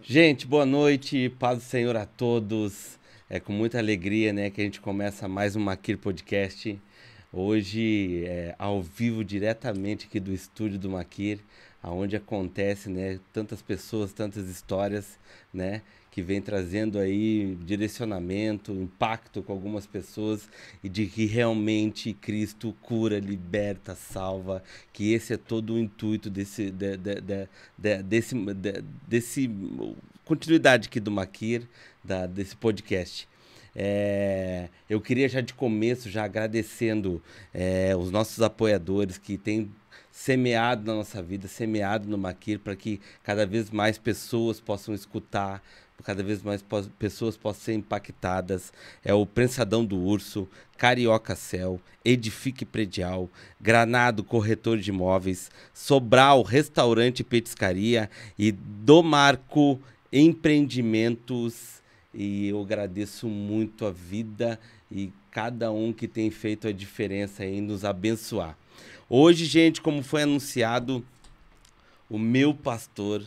Gente, boa noite, paz do Senhor a todos. É com muita alegria, né, que a gente começa mais um Maquir Podcast. Hoje, é, ao vivo, diretamente aqui do estúdio do Maquir, aonde acontece, né, tantas pessoas, tantas histórias, né, que vem trazendo aí direcionamento, impacto com algumas pessoas e de que realmente Cristo cura, liberta, salva, que esse é todo o intuito desse de, de, de, desse, desse continuidade aqui do Maquir, da, desse podcast. É, eu queria já de começo, já agradecendo é, os nossos apoiadores que têm semeado na nossa vida, semeado no Maquir, para que cada vez mais pessoas possam escutar cada vez mais pessoas possam ser impactadas. É o Prensadão do Urso, Carioca Cel, Edifique Predial, Granado Corretor de Imóveis, Sobral Restaurante e Petiscaria e Domarco Empreendimentos. E eu agradeço muito a vida e cada um que tem feito a diferença em nos abençoar. Hoje, gente, como foi anunciado, o meu pastor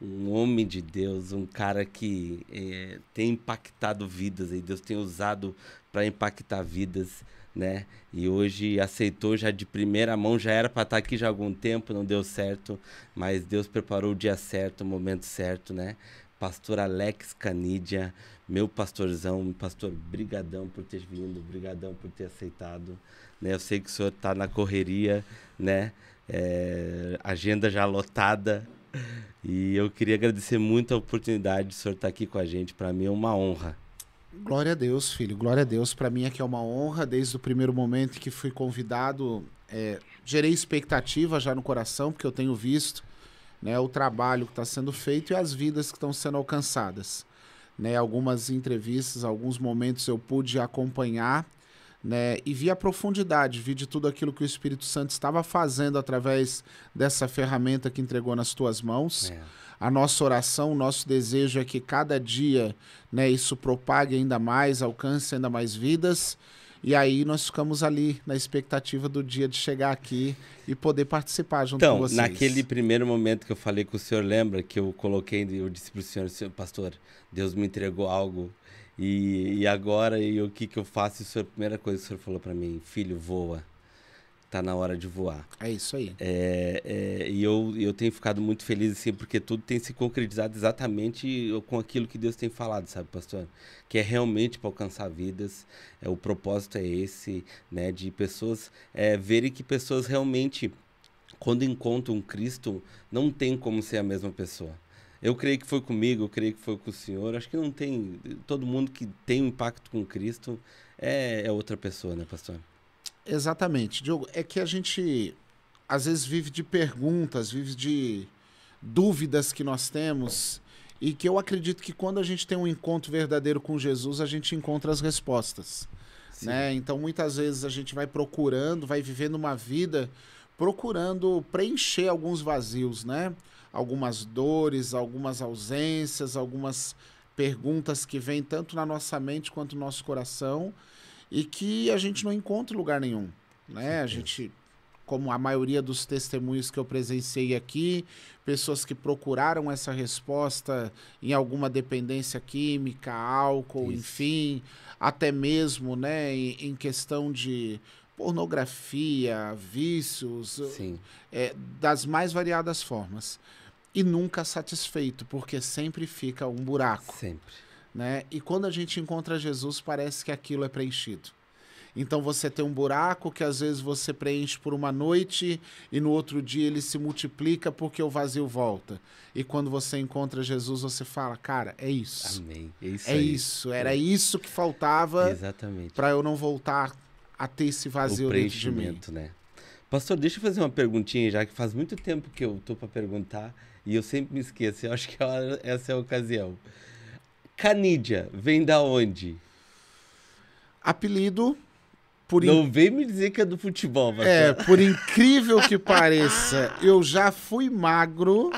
um homem de Deus, um cara que é, tem impactado vidas e Deus tem usado para impactar vidas, né? E hoje aceitou já de primeira mão, já era para estar tá aqui já há algum tempo, não deu certo, mas Deus preparou o dia certo, o momento certo, né? Pastor Alex Canidia, meu pastorzão, pastor, brigadão por ter vindo, brigadão por ter aceitado, né? Eu sei que o senhor está na correria, né? É, agenda já lotada, e eu queria agradecer muito a oportunidade de o senhor estar aqui com a gente. Para mim é uma honra. Glória a Deus, filho. Glória a Deus. Para mim aqui é, é uma honra. Desde o primeiro momento que fui convidado, é, gerei expectativa já no coração, porque eu tenho visto né, o trabalho que está sendo feito e as vidas que estão sendo alcançadas. Né, algumas entrevistas, alguns momentos eu pude acompanhar né, e vi a profundidade, vi de tudo aquilo que o Espírito Santo estava fazendo através dessa ferramenta que entregou nas tuas mãos. É. A nossa oração, o nosso desejo é que cada dia né, isso propague ainda mais, alcance ainda mais vidas. E aí nós ficamos ali na expectativa do dia de chegar aqui e poder participar junto então, com vocês. Então, naquele primeiro momento que eu falei com o senhor, lembra que eu coloquei, eu disse para o senhor, pastor, Deus me entregou algo e, e agora, e o que, que eu faço? Isso é a primeira coisa que o senhor falou para mim: filho, voa. Tá na hora de voar. É isso aí. É, é, e eu, eu tenho ficado muito feliz, assim, porque tudo tem se concretizado exatamente com aquilo que Deus tem falado, sabe, pastor? Que é realmente para alcançar vidas. É, o propósito é esse, né? De pessoas é, verem que pessoas realmente, quando encontram um Cristo, não tem como ser a mesma pessoa eu creio que foi comigo, eu creio que foi com o Senhor. Acho que não tem. Todo mundo que tem um impacto com Cristo é, é outra pessoa, né, pastor? Exatamente. Diogo, é que a gente às vezes vive de perguntas, vive de dúvidas que nós temos. E que eu acredito que quando a gente tem um encontro verdadeiro com Jesus, a gente encontra as respostas. Né? Então, muitas vezes a gente vai procurando, vai vivendo uma vida procurando preencher alguns vazios, né? algumas dores, algumas ausências, algumas perguntas que vêm tanto na nossa mente quanto no nosso coração e que a gente não encontra em lugar nenhum, né? Sim. A gente como a maioria dos testemunhos que eu presenciei aqui, pessoas que procuraram essa resposta em alguma dependência química, álcool, Isso. enfim, até mesmo, né, em, questão de pornografia, vícios, é, das mais variadas formas e nunca satisfeito, porque sempre fica um buraco. Sempre. Né? E quando a gente encontra Jesus, parece que aquilo é preenchido. Então você tem um buraco que às vezes você preenche por uma noite e no outro dia ele se multiplica porque o vazio volta. E quando você encontra Jesus, você fala: "Cara, é isso". Amém. É isso. É isso. É. Era isso que faltava. Exatamente. Para eu não voltar a ter esse vazio o dentro de mim, né? Pastor, deixa eu fazer uma perguntinha já que faz muito tempo que eu tô para perguntar e eu sempre me esqueço, eu acho que é essa é a ocasião. Canídia, vem da onde? Apelido por Não vem me dizer que é do futebol, é, Marcelo. É, por incrível que pareça, eu já fui magro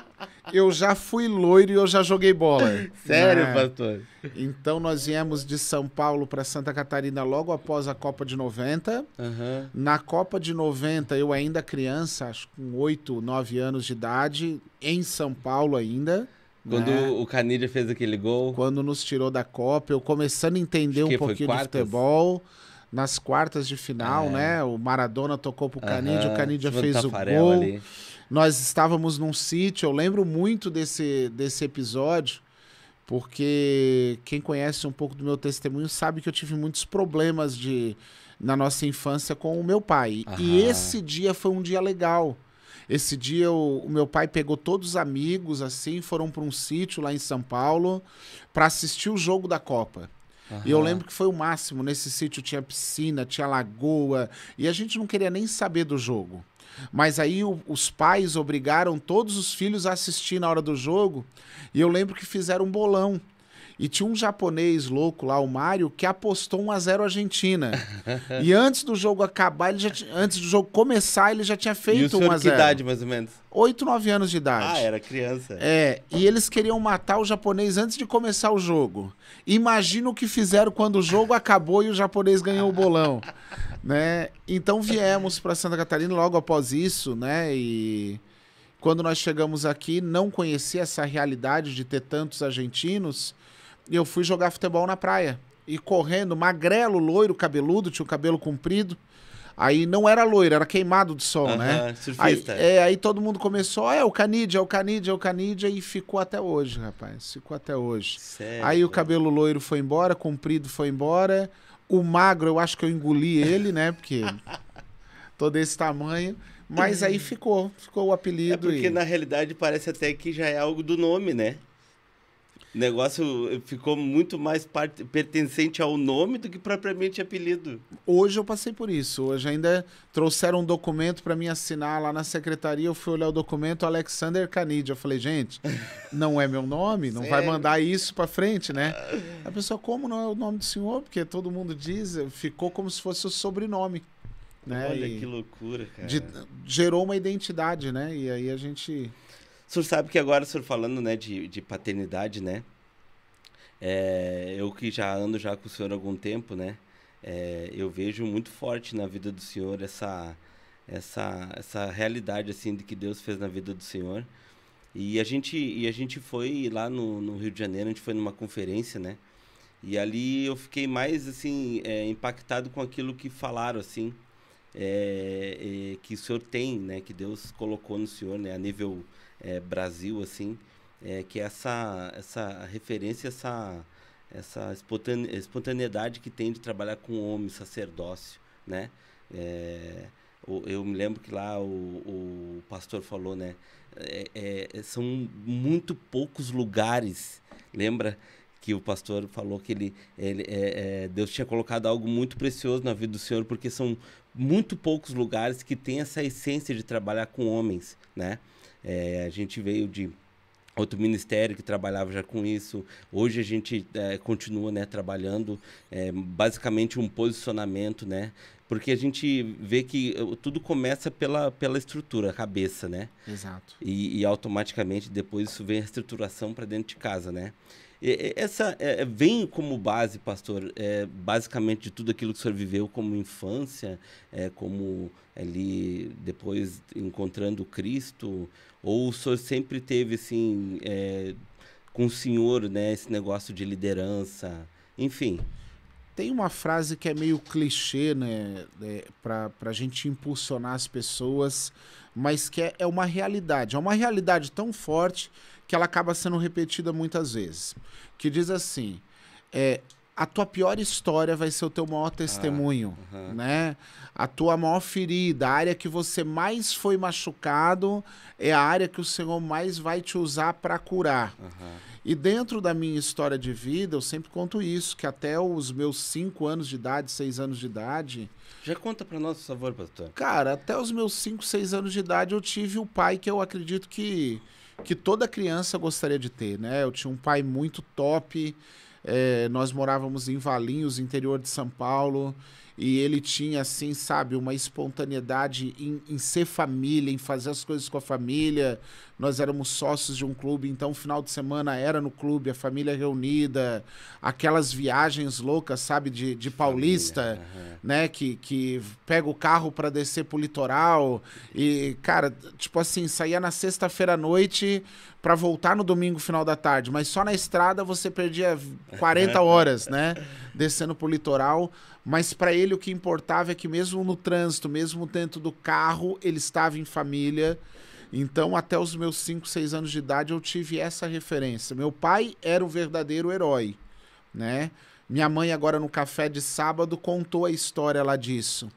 eu já fui loiro e eu já joguei bola. Sério, né? pastor? Então nós viemos de São Paulo para Santa Catarina logo após a Copa de 90. Uhum. Na Copa de 90, eu ainda criança, acho com 8, 9 anos de idade, em São Paulo ainda. Quando né? o Canidia fez aquele gol. Quando nos tirou da Copa, eu começando a entender um pouquinho de futebol nas quartas de final, é. né? O Maradona tocou pro Canidia, uhum, o Canidia fez o gol. Ali. Nós estávamos num sítio, eu lembro muito desse, desse episódio, porque quem conhece um pouco do meu testemunho sabe que eu tive muitos problemas de na nossa infância com o meu pai. Aham. E esse dia foi um dia legal. Esse dia o, o, meu pai pegou todos os amigos, assim, foram para um sítio lá em São Paulo para assistir o jogo da Copa. Uhum. E eu lembro que foi o máximo. Nesse sítio tinha piscina, tinha lagoa, e a gente não queria nem saber do jogo. Mas aí o, os pais obrigaram todos os filhos a assistir na hora do jogo. E eu lembro que fizeram um bolão. E tinha um japonês louco lá, o Mário, que apostou 1x0 Argentina. e antes do jogo acabar, ele já antes do jogo começar, ele já tinha feito 1x0. de idade, mais ou menos? 8, 9 anos de idade. Ah, era criança. É, e eles queriam matar o japonês antes de começar o jogo. Imagina o que fizeram quando o jogo acabou e o japonês ganhou o bolão. né? Então viemos para Santa Catarina logo após isso, né? E quando nós chegamos aqui, não conhecia essa realidade de ter tantos argentinos. E eu fui jogar futebol na praia. E correndo, magrelo, loiro, cabeludo, tinha o cabelo comprido. Aí não era loiro, era queimado de sol, uhum, né? Surfista. Aí, é, aí todo mundo começou, ah, é o Canidia, é o Canidia, é o Canidia, e ficou até hoje, rapaz. Ficou até hoje. Sério? Aí o cabelo loiro foi embora, comprido foi embora. O magro, eu acho que eu engoli ele, né? Porque tô desse tamanho. Mas aí ficou, ficou o apelido. É porque e... na realidade parece até que já é algo do nome, né? O negócio ficou muito mais pertencente ao nome do que propriamente apelido. Hoje eu passei por isso. Hoje ainda trouxeram um documento para mim assinar lá na secretaria. Eu fui olhar o documento Alexander Canid. Eu falei, gente, não é meu nome, não vai mandar isso para frente, né? A pessoa, como não é o nome do senhor? Porque todo mundo diz, ficou como se fosse o sobrenome. Né? Olha e que loucura, cara. De, gerou uma identidade, né? E aí a gente o senhor sabe que agora, o senhor falando, né, de, de paternidade, né? É, eu que já ando já com o senhor há algum tempo, né? É, eu vejo muito forte na vida do senhor essa essa essa realidade assim de que Deus fez na vida do senhor. E a gente e a gente foi lá no, no Rio de Janeiro, a gente foi numa conferência, né? E ali eu fiquei mais assim é, impactado com aquilo que falaram assim, é, é, que o senhor tem, né? Que Deus colocou no senhor, né? A nível é, Brasil, assim, é, que é essa, essa referência, essa, essa espontaneidade que tem de trabalhar com homem, sacerdócio, né? É, eu me lembro que lá o, o pastor falou, né? É, é, são muito poucos lugares, lembra? Que o pastor falou que ele, ele é, é, Deus tinha colocado algo muito precioso na vida do Senhor, porque são muito poucos lugares que tem essa essência de trabalhar com homens, né? É, a gente veio de outro ministério que trabalhava já com isso. Hoje a gente é, continua né, trabalhando é, basicamente um posicionamento, né? Porque a gente vê que tudo começa pela, pela estrutura, a cabeça, né? Exato. E, e automaticamente depois isso vem a estruturação para dentro de casa, né? Essa é, é, vem como base, pastor, é, basicamente de tudo aquilo que o senhor viveu como infância, é, como ali depois encontrando Cristo, ou o senhor sempre teve assim é, com o senhor, né, esse negócio de liderança, enfim. Tem uma frase que é meio clichê, né, é, para a gente impulsionar as pessoas, mas que é, é uma realidade. É uma realidade tão forte que ela acaba sendo repetida muitas vezes, que diz assim: é, a tua pior história vai ser o teu maior testemunho, ah, né? A tua maior ferida, a área que você mais foi machucado é a área que o Senhor mais vai te usar para curar. E dentro da minha história de vida, eu sempre conto isso, que até os meus cinco anos de idade, seis anos de idade, já conta para nós, por favor, pastor. Cara, até os meus cinco, seis anos de idade eu tive o pai que eu acredito que que toda criança gostaria de ter, né? Eu tinha um pai muito top, é, nós morávamos em Valinhos, interior de São Paulo, e ele tinha, assim, sabe, uma espontaneidade em, em, ser família, em fazer as coisas com a família, nós éramos sócios de um clube, então final de semana era no clube, a família reunida, aquelas viagens loucas, sabe, de, de paulista, uhum. né, que, que pega o carro para descer pro litoral e, cara, tipo assim, saía na sexta-feira à noite para voltar no domingo final da tarde, mas só na estrada você perdia 40 horas, né, descendo pro litoral, mas para ele o que importava é que mesmo no trânsito, mesmo dentro do carro, ele estava em família, então, até os meus 5, 6 anos de idade, eu tive essa referência. Meu pai era o verdadeiro herói, né? Minha mãe, agora no café de sábado, contou a história lá disso.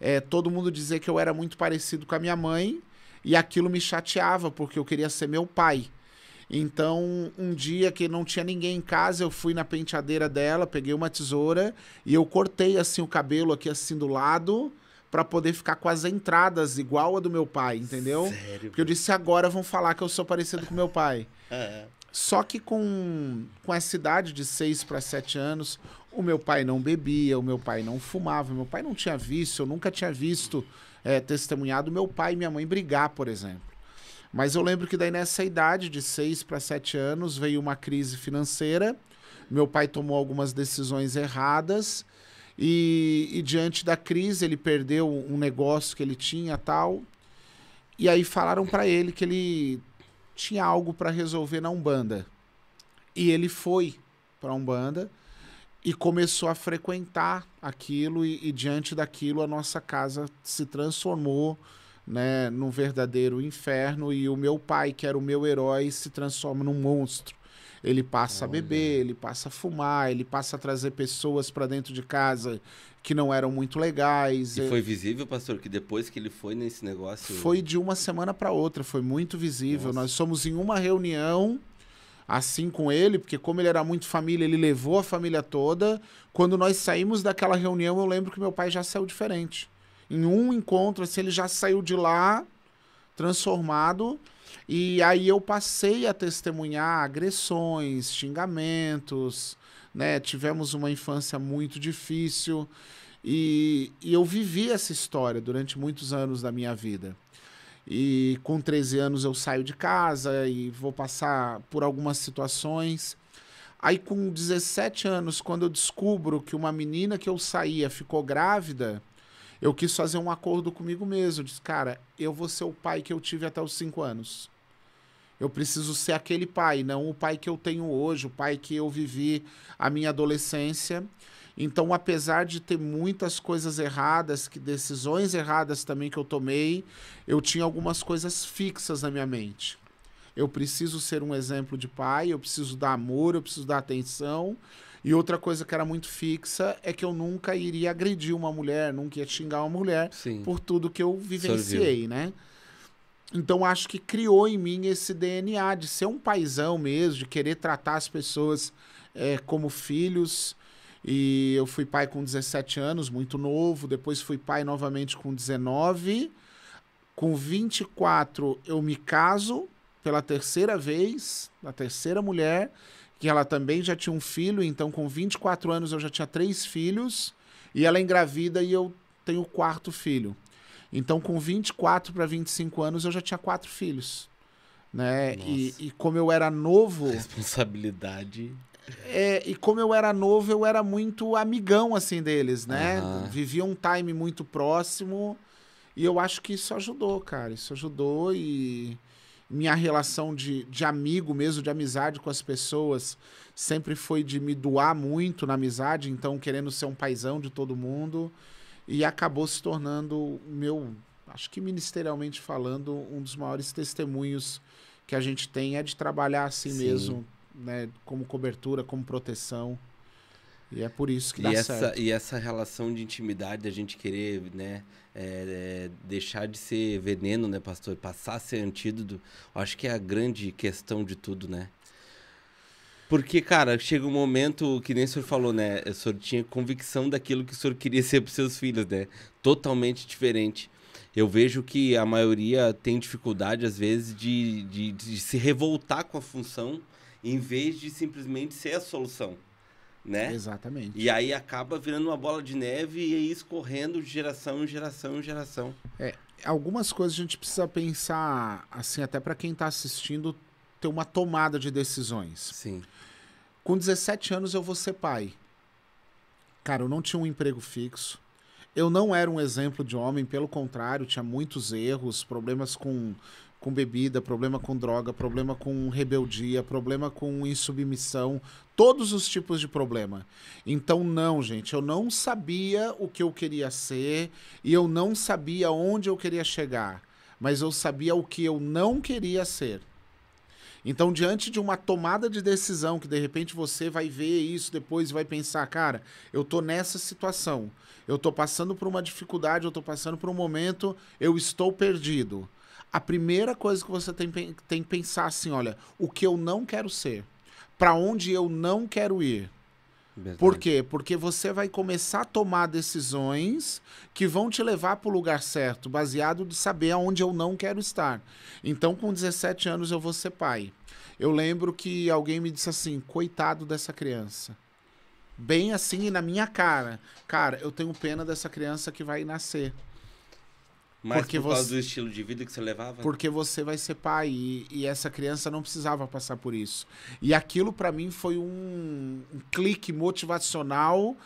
É, todo mundo dizia que eu era muito parecido com a minha mãe e aquilo me chateava, porque eu queria ser meu pai. Então, um dia que não tinha ninguém em casa, eu fui na penteadeira dela, peguei uma tesoura e eu cortei assim o cabelo aqui assim do lado para poder ficar com as entradas igual a do meu pai, entendeu? Sério? Porque eu disse agora vão falar que eu sou parecido com meu pai. é. Só que com, com essa idade de 6 para 7 anos, o meu pai não bebia, o meu pai não fumava, meu pai não tinha visto, eu nunca tinha visto, é, testemunhado meu pai e minha mãe brigar, por exemplo. Mas eu lembro que daí nessa idade, de 6 para 7 anos, veio uma crise financeira, meu pai tomou algumas decisões erradas e, e, diante da crise, ele perdeu um negócio que ele tinha tal. E aí falaram para ele que ele tinha algo para resolver na Umbanda. E ele foi para a Umbanda e começou a frequentar aquilo. E, e, diante daquilo, a nossa casa se transformou né, num verdadeiro inferno. E o meu pai, que era o meu herói, se transforma num monstro. Ele passa Olha. a beber, ele passa a fumar, ele passa a trazer pessoas para dentro de casa que não eram muito legais. E é foi visível, pastor, que depois que ele foi nesse negócio. Foi de uma semana para outra, foi muito visível. Nossa. Nós somos em uma reunião assim com ele, porque como ele era muito família, ele levou a família toda. Quando nós saímos daquela reunião, eu lembro que meu pai já saiu diferente. Em um encontro, assim, ele já saiu de lá transformado. E aí eu passei a testemunhar agressões, xingamentos, né? Tivemos uma infância muito difícil e, e eu vivi essa história durante muitos anos da minha vida. E com 13 anos eu saio de casa e vou passar por algumas situações. Aí com 17 anos, quando eu descubro que uma menina que eu saía ficou grávida, eu quis fazer um acordo comigo mesmo. Eu disse, cara, eu vou ser o pai que eu tive até os cinco anos. Eu preciso ser aquele pai, não o pai que eu tenho hoje, o pai que eu vivi a minha adolescência. Então, apesar de ter muitas coisas erradas, que decisões erradas também que eu tomei, eu tinha algumas coisas fixas na minha mente. Eu preciso ser um exemplo de pai, eu preciso dar amor, eu preciso dar atenção, e outra coisa que era muito fixa é que eu nunca iria agredir uma mulher, nunca ia xingar uma mulher Sim. por tudo que eu vivenciei, né? Então acho que criou em mim esse DNA de ser um paizão mesmo, de querer tratar as pessoas é, como filhos. E eu fui pai com 17 anos, muito novo. Depois fui pai novamente com 19. Com 24 eu me caso pela terceira vez, na terceira mulher que ela também já tinha um filho, então com 24 anos eu já tinha três filhos, e ela é engravida e eu tenho o quarto filho. Então com 24 para 25 anos eu já tinha quatro filhos. Né? E, e, como eu era novo. Responsabilidade. É, e como eu era novo, eu era muito amigão assim deles, né? Uhum. Vivia um time muito próximo. E eu acho que isso ajudou, cara. Isso ajudou e minha relação de, de amigo mesmo, de amizade com as pessoas, sempre foi de me doar muito na amizade, então querendo ser um paizão de todo mundo. E acabou se tornando meu, acho que ministerialmente falando, um dos maiores testemunhos que a gente tem é de trabalhar assim Sim. mesmo, né? Como cobertura, como proteção. E é por isso que dá e essa, certo. E essa relação de intimidade, da gente querer, né? É, é, deixar de ser veneno, né, pastor? Passar a ser antídoto. Acho que é a grande questão de tudo, né? Porque, cara, chega um momento que nem o senhor falou, né? O senhor tinha convicção daquilo que o senhor queria ser para seus filhos, né? Totalmente diferente. Eu vejo que a maioria tem dificuldade, às vezes, de, de, de se revoltar com a função em vez de simplesmente ser a solução né? Exatamente. E aí acaba virando uma bola de neve e aí escorrendo de geração em geração em geração. É, algumas coisas a gente precisa pensar, assim, até para quem está assistindo, ter uma tomada de decisões. Sim. Com 17 anos eu vou ser pai. Cara, eu não tinha um emprego fixo. Eu não era um exemplo de homem, pelo contrário, tinha muitos erros, problemas com com bebida, problema com droga, problema com rebeldia, problema com insubmissão, todos os tipos de problema. Então, não, gente, eu não sabia o que eu queria ser e eu não sabia onde eu queria chegar, mas eu sabia o que eu não queria ser. Então, diante de uma tomada de decisão que de repente você vai ver isso depois e vai pensar, cara, eu tô nessa situação, eu tô passando por uma dificuldade, eu tô passando por um momento, eu estou perdido a primeira coisa que você tem, tem que pensar assim, olha, o que eu não quero ser, para onde eu não quero ir. Verdade. Por quê? Porque você vai começar a tomar decisões que vão te levar para o lugar certo, baseado de saber aonde eu não quero estar. Então, com 17 anos, eu vou ser pai. Eu lembro que alguém me disse assim: coitado dessa criança. Bem assim, na minha cara. Cara, eu tenho pena dessa criança que vai nascer. Mas porque por causa você, do estilo de vida que você levava? Porque você vai ser pai e, e essa criança não precisava passar por isso. E aquilo para mim foi um, um clique motivacional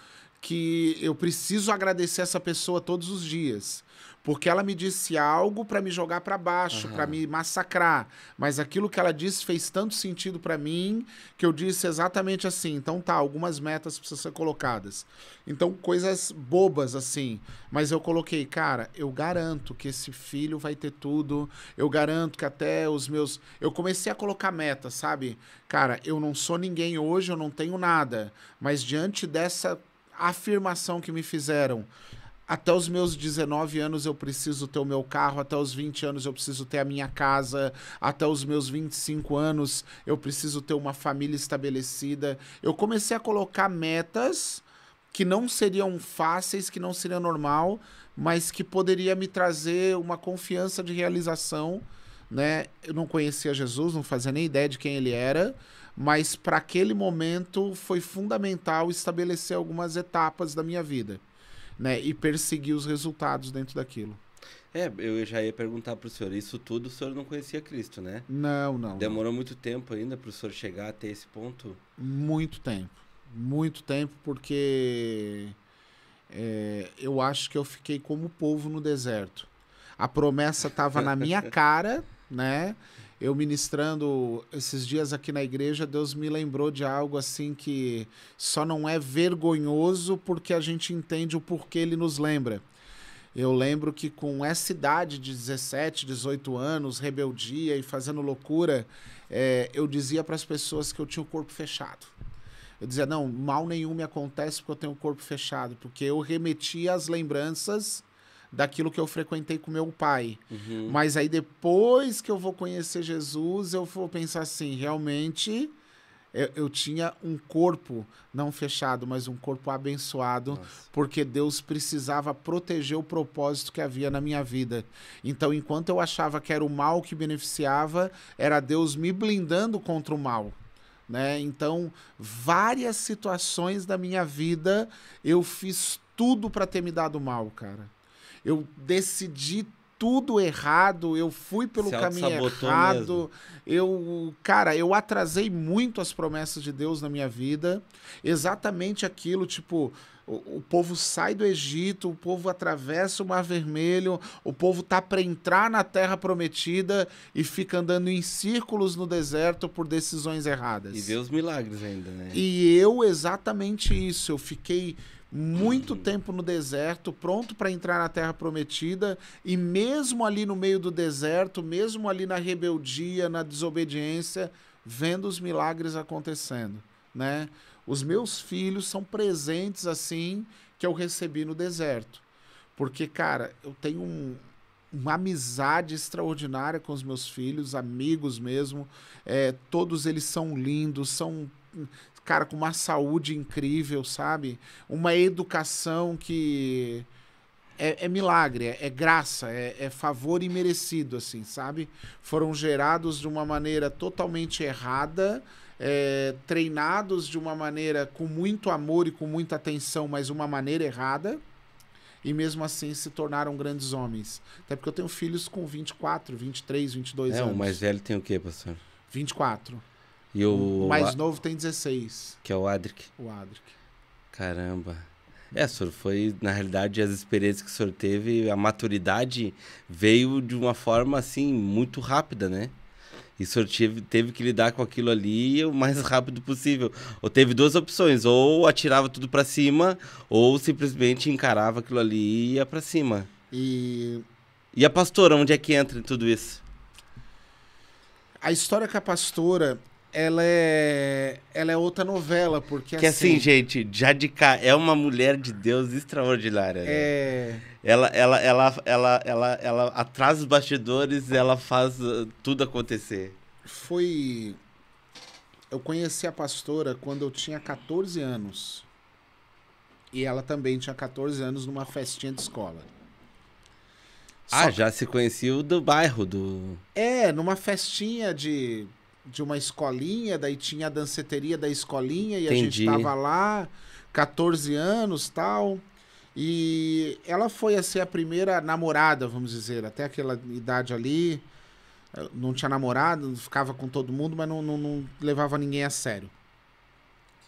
que eu preciso agradecer essa pessoa todos os dias porque ela me disse algo para me jogar para baixo, uhum. para me massacrar. Mas aquilo que ela disse fez tanto sentido para mim que eu disse exatamente assim. Então tá, algumas metas precisam ser colocadas. Então coisas bobas assim, mas eu coloquei, cara, eu garanto que esse filho vai ter tudo. Eu garanto que até os meus, eu comecei a colocar metas, sabe? Cara, eu não sou ninguém hoje, eu não tenho nada, mas diante dessa afirmação que me fizeram, até os meus 19 anos eu preciso ter o meu carro, até os 20 anos eu preciso ter a minha casa, até os meus 25 anos eu preciso ter uma família estabelecida. Eu comecei a colocar metas que não seriam fáceis, que não seriam normal, mas que poderia me trazer uma confiança de realização, né? Eu não conhecia Jesus, não fazia nem ideia de quem ele era, mas para aquele momento foi fundamental estabelecer algumas etapas da minha vida né? E perseguir os resultados dentro daquilo. É, eu já ia perguntar para o senhor, isso tudo o senhor não conhecia Cristo, né? Não, não. Demorou não. muito tempo ainda para o senhor chegar até esse ponto? Muito tempo, muito tempo, porque é, eu acho que eu fiquei como povo no deserto. A promessa estava na minha cara, né? eu ministrando esses dias aqui na igreja, Deus me lembrou de algo assim que só não é vergonhoso porque a gente entende o porquê ele nos lembra. Eu lembro que com essa idade de 17, 18 anos, rebeldia e fazendo loucura, é, eu dizia para as pessoas que eu tinha o corpo fechado. Eu dizia, não, mal nenhum me acontece porque eu tenho o corpo fechado, porque eu remetia as lembranças daquilo que eu frequentei com meu pai. Uhum. Mas aí depois que eu vou conhecer Jesus, eu vou pensar assim, realmente eu, é, eu tinha um corpo não fechado, mas um corpo abençoado, Nossa. porque Deus precisava proteger o propósito que havia na minha vida. Então, enquanto eu achava que era o mal que beneficiava, era Deus me blindando contra o mal. Né? Então, várias situações da minha vida eu fiz tudo para ter me dado mal, cara eu decidi tudo errado, eu fui pelo Se caminho errado. Mesmo. Eu, cara, eu atrasei muito as promessas de Deus na minha vida. Exatamente aquilo, tipo, o, povo sai do Egito, o povo atravessa o Mar Vermelho, o povo tá para entrar na Terra Prometida e fica andando em círculos no deserto por decisões erradas. E vê os milagres ainda, né? E eu exatamente isso, eu fiquei muito tempo no deserto, pronto para entrar na terra prometida, e mesmo ali no meio do deserto, mesmo ali na rebeldia, na desobediência, vendo os milagres acontecendo, né? Os meus filhos são presentes assim que eu recebi no deserto. Porque, cara, eu tenho um, uma amizade extraordinária com os meus filhos, amigos mesmo. É, todos eles são lindos, são cara com uma saúde incrível, sabe? Uma educação que é, é milagre, é, é graça, é, é, favor imerecido, assim, sabe? Foram gerados de uma maneira totalmente errada, é, treinados de uma maneira com muito amor e com muita atenção, mas uma maneira errada. E mesmo assim se tornaram grandes homens. Até porque eu tenho filhos com 24, 23, 22 é, anos. É, o mais velho tem o quê, pastor? 24. E o, o mais novo tem 16. Que é o Adric. O Adric. Caramba. É, senhor, foi, na realidade, as experiências que o senhor teve, a maturidade veio de uma forma, assim, muito rápida, né? E o senhor teve, teve que lidar com aquilo ali o mais rápido possível. Ou teve duas opções, ou atirava tudo para cima, ou simplesmente encarava aquilo ali e ia pra cima. E... E a pastora, onde é que entra em tudo isso? A história com a pastora, ela é, ela é outra novela, porque que assim... assim gente, Jadiká é uma mulher de Deus extraordinária. Né? É... Né? Ela, ela, ela, ela, ela, ela, atrás dos bastidores, ela faz ah, tudo acontecer. Foi... Eu conheci a pastora quando eu tinha 14 anos. E ela também tinha 14 anos numa festinha de escola. Ah, Só ah, já se conhecia do bairro do. É, numa festinha de de uma escolinha, daí tinha a danceteria da escolinha e Entendi. a gente tava lá, 14 anos tal. E ela foi assim a primeira namorada, vamos dizer, até aquela idade ali. Não tinha namorado, ficava com todo mundo, mas não, não, não levava ninguém a sério.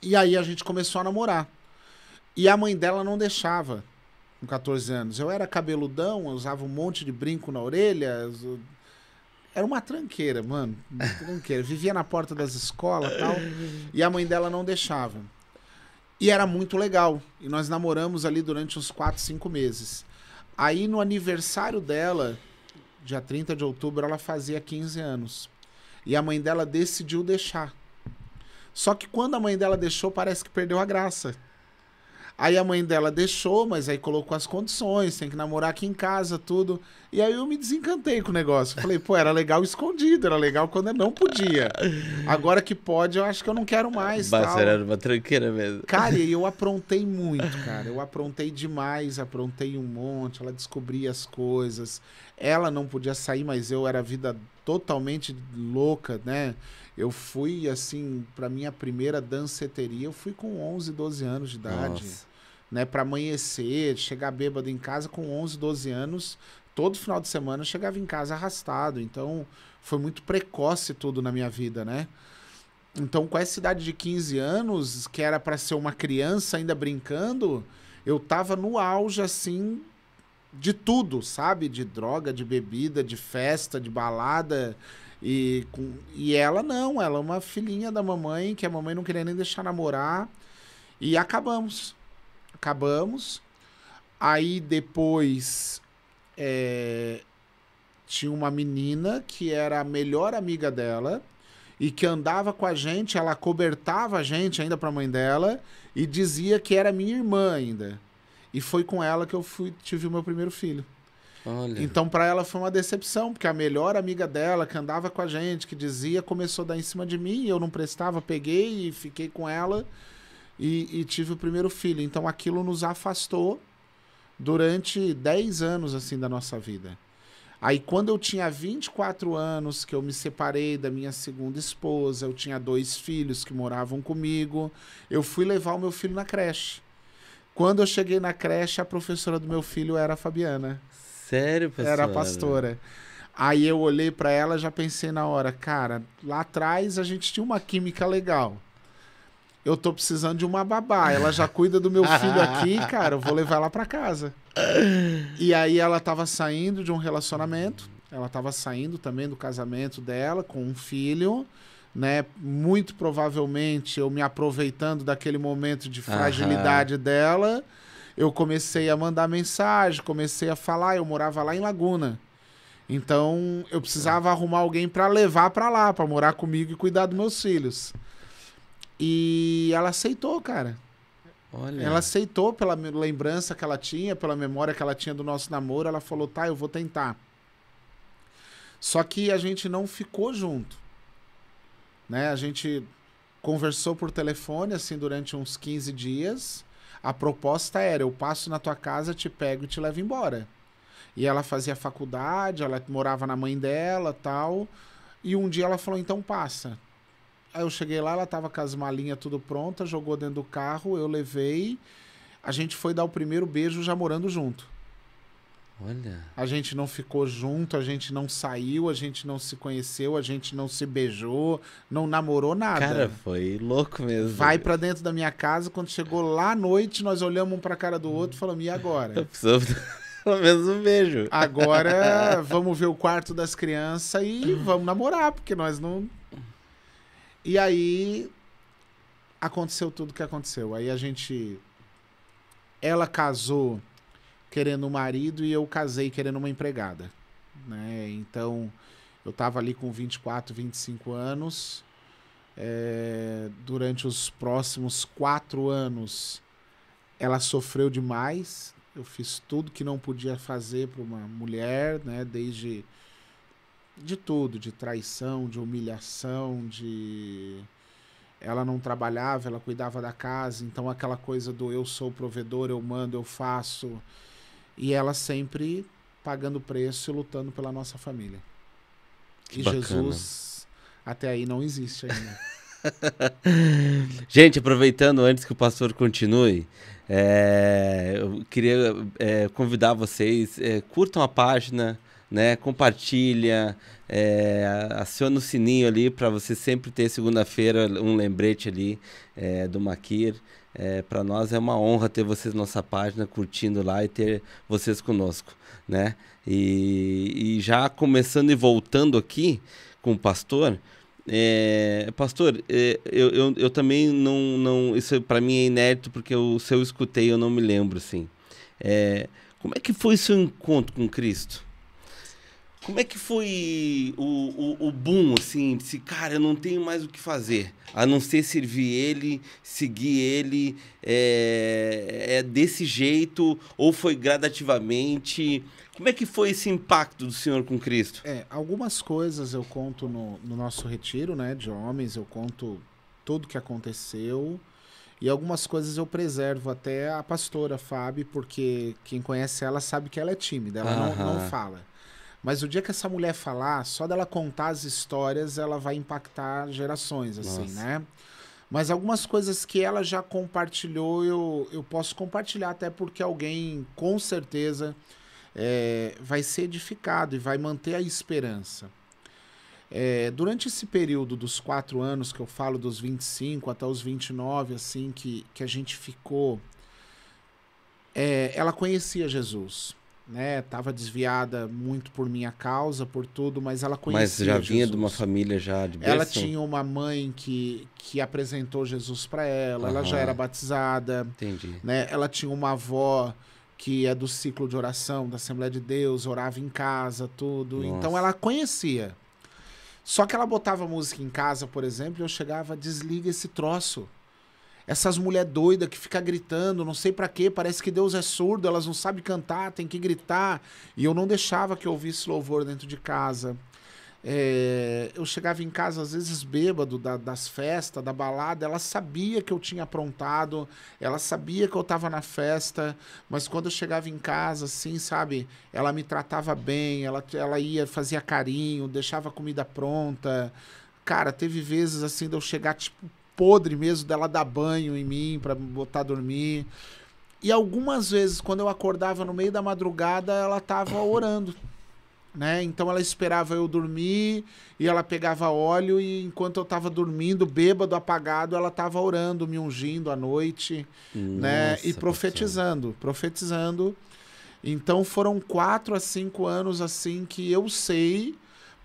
E aí a gente começou a namorar. E a mãe dela não deixava, com 14 anos. Eu era cabeludão, usava um monte de brinco na orelha, era uma tranqueira, mano. Uma tranqueira. Vivia na porta das escolas e tal. E a mãe dela não deixava. E era muito legal. E nós namoramos ali durante uns 4, 5 meses. Aí no aniversário dela, dia 30 de outubro, ela fazia 15 anos. E a mãe dela decidiu deixar. Só que quando a mãe dela deixou, parece que perdeu a graça. Aí a mãe dela deixou, mas aí colocou as condições, tem que namorar aqui em casa, tudo. E aí eu me desencantei com o negócio. Falei, pô, era legal escondido, era legal quando eu não podia. Agora que pode, eu acho que eu não quero mais. Basta era uma tranqueira mesmo. Cara, e eu aprontei muito, cara. Eu aprontei demais, aprontei um monte, ela descobria as coisas. Ela não podia sair, mas eu era vida totalmente louca, né? Eu fui, assim, para minha primeira danceteria, eu fui com 11, 12 anos de idade. Nossa. Né, para amanhecer, chegar bêbado em casa com 11, 12 anos, todo final de semana eu chegava em casa arrastado. Então, foi muito precoce tudo na minha vida, né? Então, com essa idade de 15 anos, que era para ser uma criança ainda brincando, eu tava no auge assim de tudo, sabe? De droga, de bebida, de festa, de balada, e, com, e ela não, ela é uma filhinha da mamãe, que a mamãe não queria nem deixar namorar. E acabamos. Acabamos. Aí depois é, tinha uma menina que era a melhor amiga dela e que andava com a gente, ela cobertava a gente ainda para a mãe dela e dizia que era minha irmã ainda. E foi com ela que eu fui, tive o meu primeiro filho. Olha. Então, para ela foi uma decepção, porque a melhor amiga dela, que andava com a gente, que dizia, começou a dar em cima de mim, eu não prestava, peguei e fiquei com ela e, e tive o primeiro filho. Então, aquilo nos afastou durante 10 anos assim da nossa vida. Aí quando eu tinha 24 anos, que eu me separei da minha segunda esposa, eu tinha dois filhos que moravam comigo, eu fui levar o meu filho na creche. Quando eu cheguei na creche, a professora do meu filho era a Fabiana. Sério, pastora? Era pastora. Aí eu olhei para ela, já pensei na hora, cara, lá atrás a gente tinha uma química legal. Eu tô precisando de uma babá. Ela já cuida do meu filho aqui, cara, eu vou levar ela para casa. E aí ela tava saindo de um relacionamento, ela tava saindo também do casamento dela com um filho, né? Muito provavelmente eu me aproveitando daquele momento de fragilidade dela eu comecei a mandar mensagem, comecei a falar. Eu morava lá em Laguna. Então eu precisava arrumar alguém para levar para lá, para morar comigo e cuidar dos meus filhos. E ela aceitou, cara. Olha. Ela aceitou pela lembrança que ela tinha, pela memória que ela tinha do nosso namoro. Ela falou: tá, eu vou tentar. Só que a gente não ficou junto. Né? A gente conversou por telefone assim durante uns 15 dias. A proposta era: eu passo na tua casa, te pego e te levo embora. E ela fazia faculdade, ela morava na mãe dela, tal. E um dia ela falou: "Então passa". Aí eu cheguei lá, ela tava com as malinhas tudo pronta, jogou dentro do carro, eu levei. A gente foi dar o primeiro beijo já morando junto. Olha. A gente não ficou junto, a gente não saiu, a gente não se conheceu, a gente não se beijou, não namorou nada. Cara, foi louco mesmo. Vai para dentro da minha casa, quando chegou lá à noite, nós olhamos um pra cara do outro e falamos, e agora? Eu preciso pelo menos um beijo. Agora vamos ver o quarto das crianças e vamos namorar, porque nós não. E aí aconteceu tudo o que aconteceu. Aí a gente. Ela casou querendo um marido e eu casei querendo uma empregada. Né? Então, eu estava ali com 24, 25 anos. É, durante os próximos quatro anos, ela sofreu demais. Eu fiz tudo que não podia fazer para uma mulher, né? Desde de tudo, de traição, de humilhação, de ela não trabalhava, ela cuidava da casa, então aquela coisa do eu sou provedor, eu mando, eu faço, e ela sempre pagando preço e lutando pela nossa família. Que e bacana. Jesus até aí não existe ainda. Gente, aproveitando antes que o pastor continue, é, eu queria é, convidar vocês, é, curtam a página, né, compartilha, é, aciona o sininho ali para você sempre ter segunda-feira um lembrete ali é, do Maquir. É, para nós é uma honra ter vocês na nossa página, curtindo lá e ter vocês conosco, né? E, e já começando e voltando aqui com o pastor, é, pastor, é, eu, eu, eu, também não, não isso é, para mim é inédito porque eu, se eu escutei eu não me lembro, assim. É, como é que foi seu encontro com Cristo? Como é que foi o, o, o boom, assim, se cara, eu não tenho mais o que fazer, a não ser servir ele, seguir ele, é, é desse jeito, ou foi gradativamente? Como é que foi esse impacto do Senhor com Cristo? É, algumas coisas eu conto no, no nosso retiro, né, de homens, eu conto tudo o que aconteceu, e algumas coisas eu preservo, até a pastora Fábio, porque quem conhece ela sabe que ela é tímida, ela não, não fala. Mas o dia que essa mulher falar, só dela contar as histórias, ela vai impactar gerações, assim, Nossa. né? Mas algumas coisas que ela já compartilhou, eu, eu posso compartilhar, até porque alguém, com certeza, é, vai ser edificado e vai manter a esperança. É, durante esse período dos quatro anos que eu falo, dos 25 até os 29, assim, que, que a gente ficou, é, ela conhecia Jesus né? Tava desviada muito por minha causa, por tudo, mas ela conhecia Mas já vinha Jesus. de uma família já de bênção? Ela tinha uma mãe que, que apresentou Jesus para ela, uhum. ela já era batizada. Entendi. Né? Ela tinha uma avó que é do ciclo de oração da Assembleia de Deus, orava em casa, tudo. Então Nossa. Então ela conhecia. Só que ela botava música em casa, por exemplo, e eu chegava, desliga esse troço essas mulher doida que fica gritando, não sei para quê, parece que Deus é surdo, elas não sabem cantar, tem que gritar. E eu não deixava que eu ouvisse louvor dentro de casa. É, eu chegava em casa às vezes bêbado da, das festas, da balada. Ela sabia que eu tinha aprontado, ela sabia que eu estava na festa, mas quando eu chegava em casa, assim, sabe, ela me tratava bem, ela, ela ia, fazia carinho, deixava a comida pronta. Cara, teve vezes assim de eu chegar, tipo, podre mesmo dela dar banho em mim para me botar a dormir. E algumas vezes, quando eu acordava no meio da madrugada, ela tava orando. Né? Então ela esperava eu dormir e ela pegava óleo e enquanto eu estava dormindo, bêbado, apagado, ela estava orando, me ungindo à noite, Nossa, né? E profetizando, pessoa. profetizando. Então foram quatro a cinco anos assim que eu sei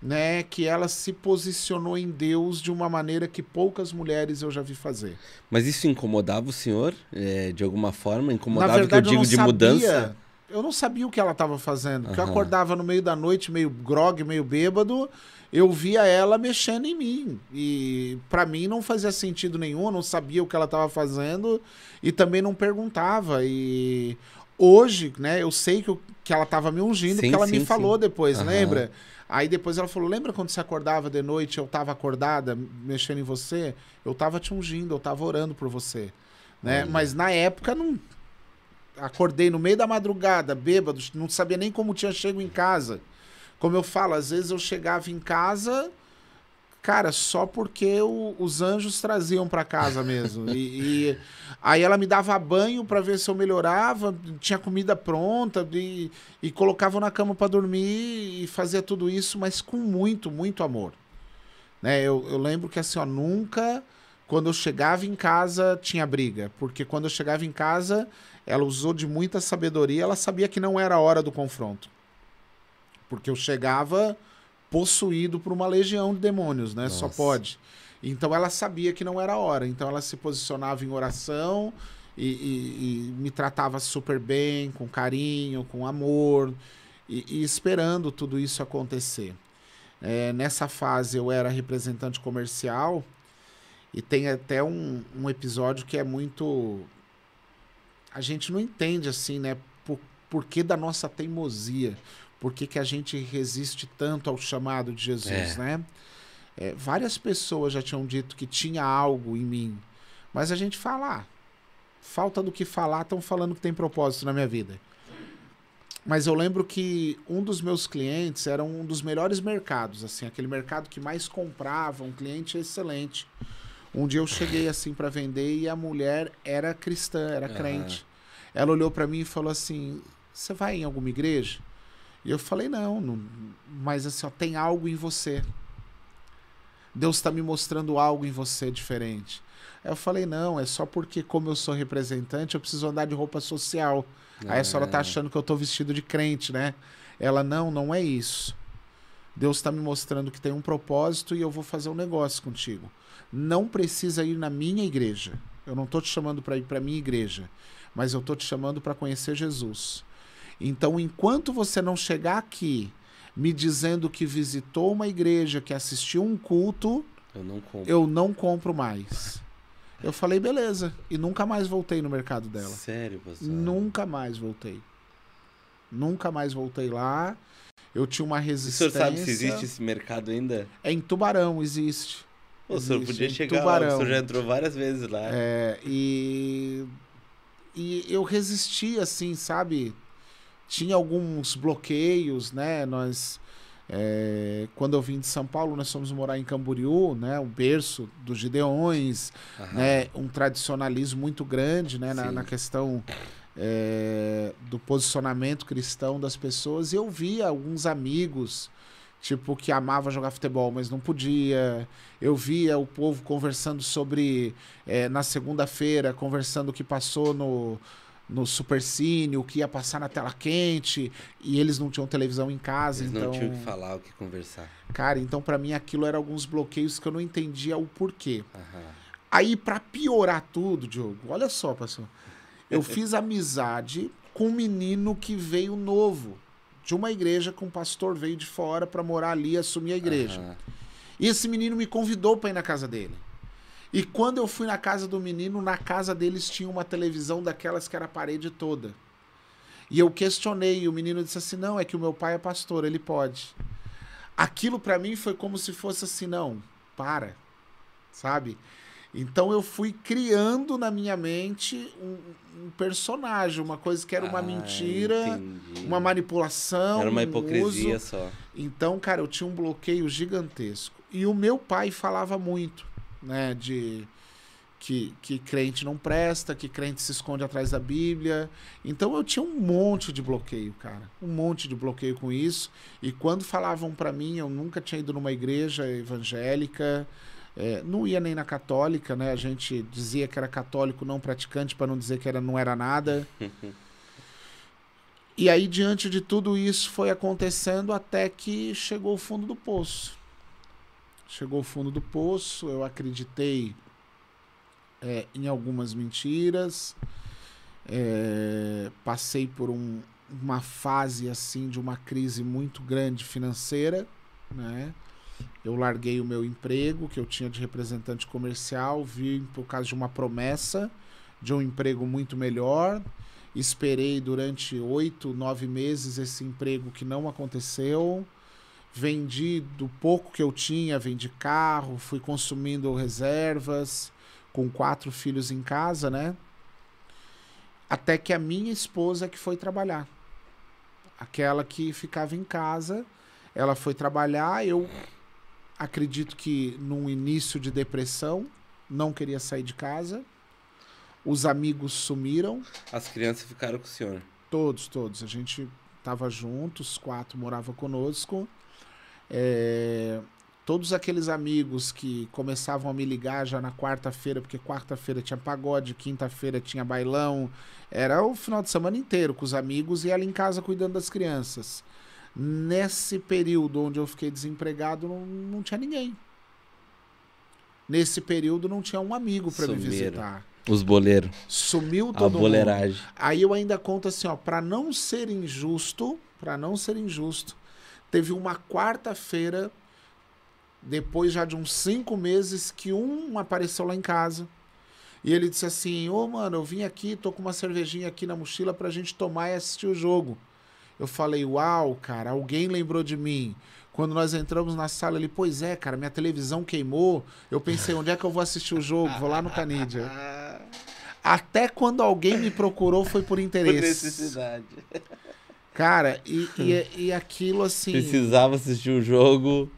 né, que ela se posicionou em Deus de uma maneira que poucas mulheres eu já vi fazer. Mas isso incomodava o senhor é, de alguma forma? Incomodava Na verdade, que eu digo eu de sabia, mudança? Eu não sabia o que ela estava fazendo. Uhum. eu acordava no meio da noite, meio grog, meio bêbado, eu via ela mexendo em mim. E para mim não fazia sentido nenhum, eu não sabia o que ela estava fazendo e também não perguntava. E hoje, né, eu sei que, eu, que ela estava me ungindo, sim, porque ela sim, me falou sim. depois, uhum. lembra? Aí depois ela falou: Lembra quando você acordava de noite, eu estava acordada, mexendo em você? Eu estava te ungindo, eu estava orando por você. Né? Uhum. Mas na época não. Acordei no meio da madrugada, bêbado, não sabia nem como tinha chego em casa. Como eu falo, às vezes eu chegava em casa Cara, só porque o, os anjos traziam para casa mesmo. e, e, aí ela me dava banho para ver se eu melhorava, tinha comida pronta e, e colocava na cama para dormir e fazia tudo isso, mas com muito, muito amor. Né? Eu, eu lembro que assim, ó, nunca quando eu chegava em casa tinha briga, porque quando eu chegava em casa ela usou de muita sabedoria, ela sabia que não era a hora do confronto. Porque eu chegava possuído por uma legião de demônios, né? Nossa. Só pode. Então ela sabia que não era hora. Então ela se posicionava em oração e, e, e me tratava super bem, com carinho, com amor e, e esperando tudo isso acontecer. É, nessa fase eu era representante comercial e tem até um, um episódio que é muito. A gente não entende assim, né? Por, por que da nossa teimosia? por que, que a gente resiste tanto ao chamado de Jesus, é. né? É, várias pessoas já tinham dito que tinha algo em mim, mas a gente fala, ah, falta do que falar, estão falando que tem propósito na minha vida. Mas eu lembro que um dos meus clientes era um dos melhores mercados, assim, aquele mercado que mais comprava, um cliente excelente. Um dia eu cheguei assim para vender e a mulher era cristã, era crente. Ela olhou para mim e falou assim: "Você vai em alguma igreja?" E eu falei, não, não mas assim, ó, tem algo em você. Deus está me mostrando algo em você diferente. Aí eu falei, não, é só porque, como eu sou representante, eu preciso andar de roupa social. É. Aí a senhora tá é. achando que eu tô vestido de crente, né? Ela, não, não é isso. Deus está me mostrando que tem um propósito e eu vou fazer um negócio contigo. Não precisa ir na minha igreja. Eu não tô te chamando para ir para minha igreja, mas eu tô te chamando para conhecer Jesus. Então, enquanto você não chegar aqui me dizendo que visitou uma igreja, que assistiu um culto, eu não compro, eu não compro mais. Eu falei, beleza. E nunca mais voltei no mercado dela. Sério, pastor? Nunca mais voltei. Nunca mais voltei lá. Eu tinha uma resistência. o senhor sabe se existe esse mercado ainda? É em Tubarão, existe. o senhor podia chegar Tubarão. lá, o senhor já entrou várias vezes lá. É, e. E eu resisti, assim, sabe? tinha alguns bloqueios, né? Nós, é, quando eu vim de São Paulo, nós fomos morar em Camboriú, né? O berço dos Gideões, né? Um tradicionalismo muito grande, né? Na, na questão é, do posicionamento cristão das pessoas. E eu via alguns amigos tipo, que amava jogar futebol, mas não podia. Eu via o povo conversando sobre, é, na segunda-feira, conversando o que passou no, no supercine, o que ia passar na tela quente, e eles não tinham televisão em casa, eles então... não tinham o que falar, o que conversar. Cara, então para mim aquilo era alguns bloqueios que eu não entendia o porquê. Aí para piorar tudo, Diogo, olha só, pastor. Eu fiz amizade com um menino que veio novo de uma igreja que um pastor veio de fora para morar ali e assumir a igreja. E esse menino me convidou para ir na casa dele. E quando eu fui na casa do menino, na casa deles tinha uma televisão daquelas que era a parede toda. E eu questionei, e o menino disse assim: "Não, é que o meu pai é pastor, ele pode". Aquilo para mim foi como se fosse assim, não, para. Sabe? Então eu fui criando na minha mente um, um personagem, uma coisa que era uma ah, mentira, entendi. uma manipulação. Era uma hipocrisia só. Então, cara, eu tinha um bloqueio gigantesco. E o meu pai falava muito né? De que, que crente não presta, que crente se esconde atrás da Bíblia. Então eu tinha um monte de bloqueio, cara, um monte de bloqueio com isso. E quando falavam para mim, eu nunca tinha ido numa igreja evangélica, é, não ia nem na católica, né? A gente dizia que era católico não praticante para não dizer que era, não era nada. e aí diante de tudo isso foi acontecendo até que chegou o fundo do poço chegou ao fundo do poço, eu acreditei é, em algumas mentiras, é, passei por um, uma fase assim de uma crise muito grande financeira, né? Eu larguei o meu emprego que eu tinha de representante comercial, vim por causa de uma promessa de um emprego muito melhor. Esperei durante oito, nove meses esse emprego que não aconteceu vendi do pouco que eu tinha, vendi carro, fui consumindo reservas, com quatro filhos em casa, né? Até que a minha esposa que foi trabalhar. Aquela que ficava em casa, ela foi trabalhar, eu acredito que num início de depressão, não queria sair de casa. Os amigos sumiram. As crianças ficaram com o senhor? Todos, todos. A gente tava juntos, quatro morava conosco. É, todos aqueles amigos que começavam a me ligar já na quarta-feira, porque quarta-feira tinha pagode, quinta-feira tinha bailão, era o final de semana inteiro com os amigos e ela em casa cuidando das crianças. Nesse período onde eu fiquei desempregado, não, não tinha ninguém. Nesse período não tinha um amigo para me visitar. Os boleiros. Sumiu todo A boleiragem. Mundo. Aí eu ainda conto assim, ó, para não ser injusto, para não ser injusto, Teve uma quarta-feira, depois já de uns cinco meses, que um apareceu lá em casa. E ele disse assim: Ô, oh, mano, eu vim aqui, tô com uma cervejinha aqui na mochila pra gente tomar e assistir o jogo. Eu falei: Uau, cara, alguém lembrou de mim. Quando nós entramos na sala, ele: Pois é, cara, minha televisão queimou. Eu pensei: Onde é que eu vou assistir o jogo? Vou lá no Canidia. Até quando alguém me procurou foi por interesse. Por necessidade. Cara, e, e, e aquilo assim. Precisava assistir o jogo.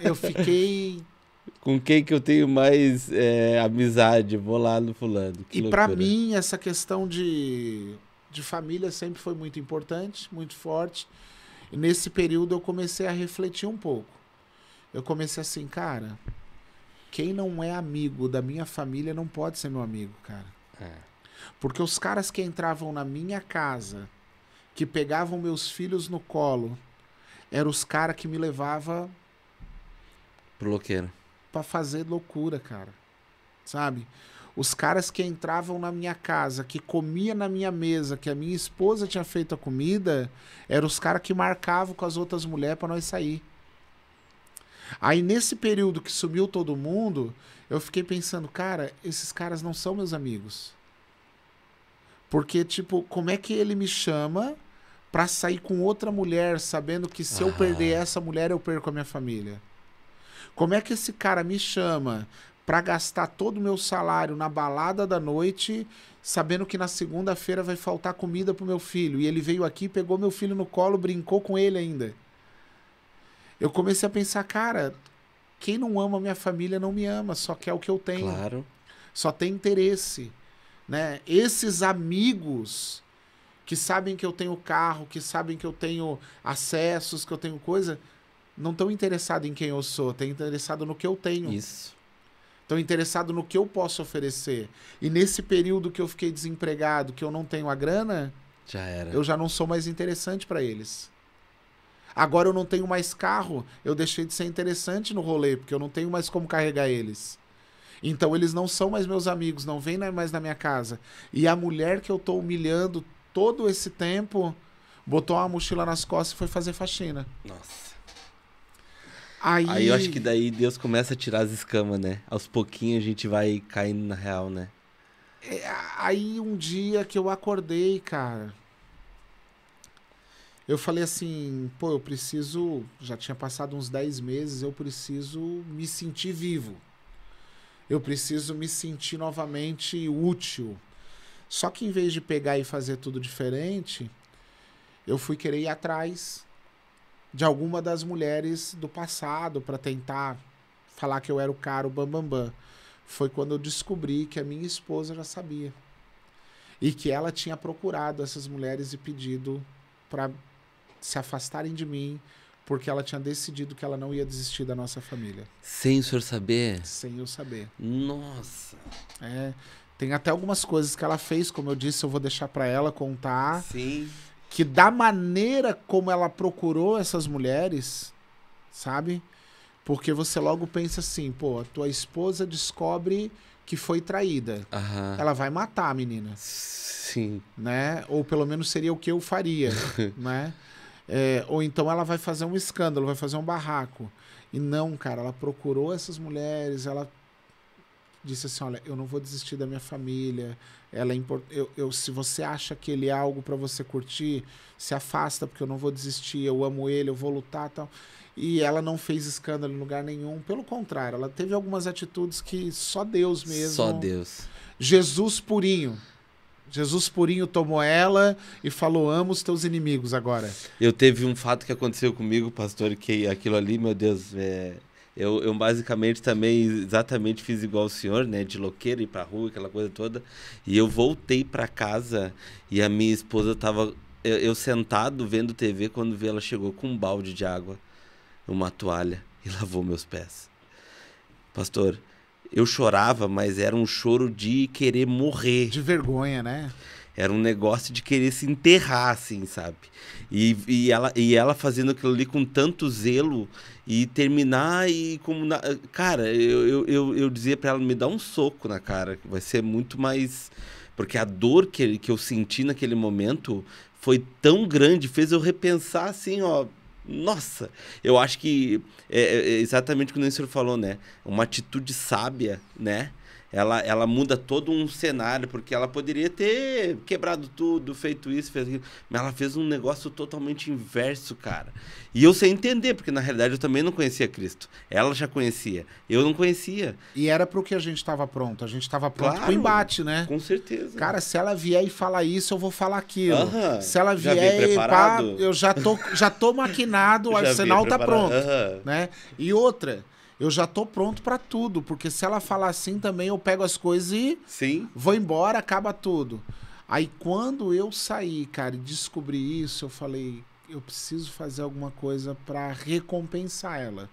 Eu fiquei. Com quem que eu tenho mais é, amizade? Vou lá no fulano. Que e para mim, essa questão de, de família sempre foi muito importante, muito forte. E nesse período eu comecei a refletir um pouco. Eu comecei assim, cara, quem não é amigo da minha família não pode ser meu amigo, cara. É. Porque os caras que entravam na minha casa que pegavam meus filhos no colo eram os caras que me levava pro loqueiro para fazer loucura, cara. Sabe? Os caras que entravam na minha casa, que comia na minha mesa, que a minha esposa tinha feito a comida, eram os caras que marcavam com as outras mulheres para nós sair. Aí nesse período que sumiu todo mundo, eu fiquei pensando, cara, esses caras não são meus amigos. Porque, tipo, como é que ele me chama pra sair com outra mulher, sabendo que se eu perder essa mulher, eu perco a minha família? Como é que esse cara me chama para gastar todo o meu salário na balada da noite, sabendo que na segunda-feira vai faltar comida pro meu filho? E ele veio aqui, pegou meu filho no colo, brincou com ele ainda. Eu comecei a pensar, cara, quem não ama minha família não me ama, só quer o que eu tenho. Claro. Só tem interesse né? Esses amigos que sabem que eu tenho carro, que sabem que eu tenho acessos, que eu tenho coisa, não estão interessados em quem eu sou, estão interessados no que eu tenho. Isso. Estão interessados no que eu posso oferecer. E nesse período que eu fiquei desempregado, que eu não tenho a grana, já era. Eu já não sou mais interessante para eles. Agora eu não tenho mais carro, eu deixei de ser interessante no rolê, porque eu não tenho mais como carregar eles. Então eles não são mais meus amigos, não vêm mais na minha casa. E a mulher que eu tô humilhando todo esse tempo botou uma mochila nas costas e foi fazer faxina. Nossa. Aí... Aí eu acho que daí Deus começa a tirar as escamas, né? Aos pouquinhos a gente vai caindo na real, né? É, aí um dia que eu acordei, cara. Eu falei assim, pô, eu preciso. Já tinha passado uns 10 meses, eu preciso me sentir vivo. Eu preciso me sentir novamente útil. Só que em vez de pegar e fazer tudo diferente, eu fui querer ir atrás de alguma das mulheres do passado para tentar falar que eu era o cara, o bambambam. Bam, bam. Foi quando eu descobri que a minha esposa já sabia. E que ela tinha procurado essas mulheres e pedido para se afastarem de mim, porque ela tinha decidido que ela não ia desistir da nossa família. Sem o senhor saber? Sem eu saber. Nossa. É, tem até algumas coisas que ela fez, como eu disse, eu vou deixar para ela contar. Sim. Que da maneira como ela procurou essas mulheres, sabe? Porque você logo pensa assim, pô, a tua esposa descobre que foi traída. Ela vai matar a menina. Sim. Né? Ou pelo menos seria o que eu faria, né? É, ou então ela vai fazer um escândalo, vai fazer um barraco. E não, cara, ela procurou essas mulheres, ela disse assim, olha, eu não vou desistir da minha família. Ela é import... eu, eu se você acha que ele é algo para você curtir, se afasta porque eu não vou desistir, eu amo ele, eu vou lutar, tal. E ela não fez escândalo em lugar nenhum, pelo contrário, ela teve algumas atitudes que só Deus mesmo. Só Deus. Jesus purinho. Jesus Purinho tomou ela e falou: Amo os teus inimigos agora. Eu teve um fato que aconteceu comigo, pastor, que aquilo ali, meu Deus, é... eu, eu basicamente também exatamente fiz igual o senhor, né? De loqueiro ir pra rua, aquela coisa toda. E eu voltei para casa e a minha esposa tava. Eu, eu sentado vendo TV quando vi ela chegou com um balde de água, uma toalha e lavou meus pés. Pastor, eu chorava, mas era um choro de querer morrer. De vergonha, né? Era um negócio de querer se enterrar, assim, sabe? E, e, ela, e ela fazendo aquilo ali com tanto zelo e terminar e como. Na... Cara, eu, eu, eu, eu dizia para ela: me dá um soco na cara, que vai ser muito mais. Porque a dor que, que eu senti naquele momento foi tão grande, fez eu repensar assim, ó, nossa, eu acho que é, é, é exatamente o que o Nancy falou, né? Uma atitude sábia, né? ela, ela muda todo um cenário, porque ela poderia ter quebrado tudo, feito isso, fez aquilo, mas ela fez um negócio totalmente inverso, cara. E eu sei entender, porque na realidade eu também não conhecia Cristo. Ela já conhecia, eu não conhecia. E era pro que a gente estava pronto, a gente estava pronto claro, pro embate, né? Com certeza. Cara, se ela vier e falar isso, eu vou falar aquilo. Uh -huh. Se ela vier e pá, eu já tô, já tô maquinado, o já arsenal tá pronto, uh -huh. né? E outra, eu já tô pronto para tudo, porque se ela falar assim também eu pego as coisas e Sim. vou embora, acaba tudo. Aí quando eu saí, cara, e descobri isso, eu falei, eu preciso fazer alguma coisa para recompensar ela.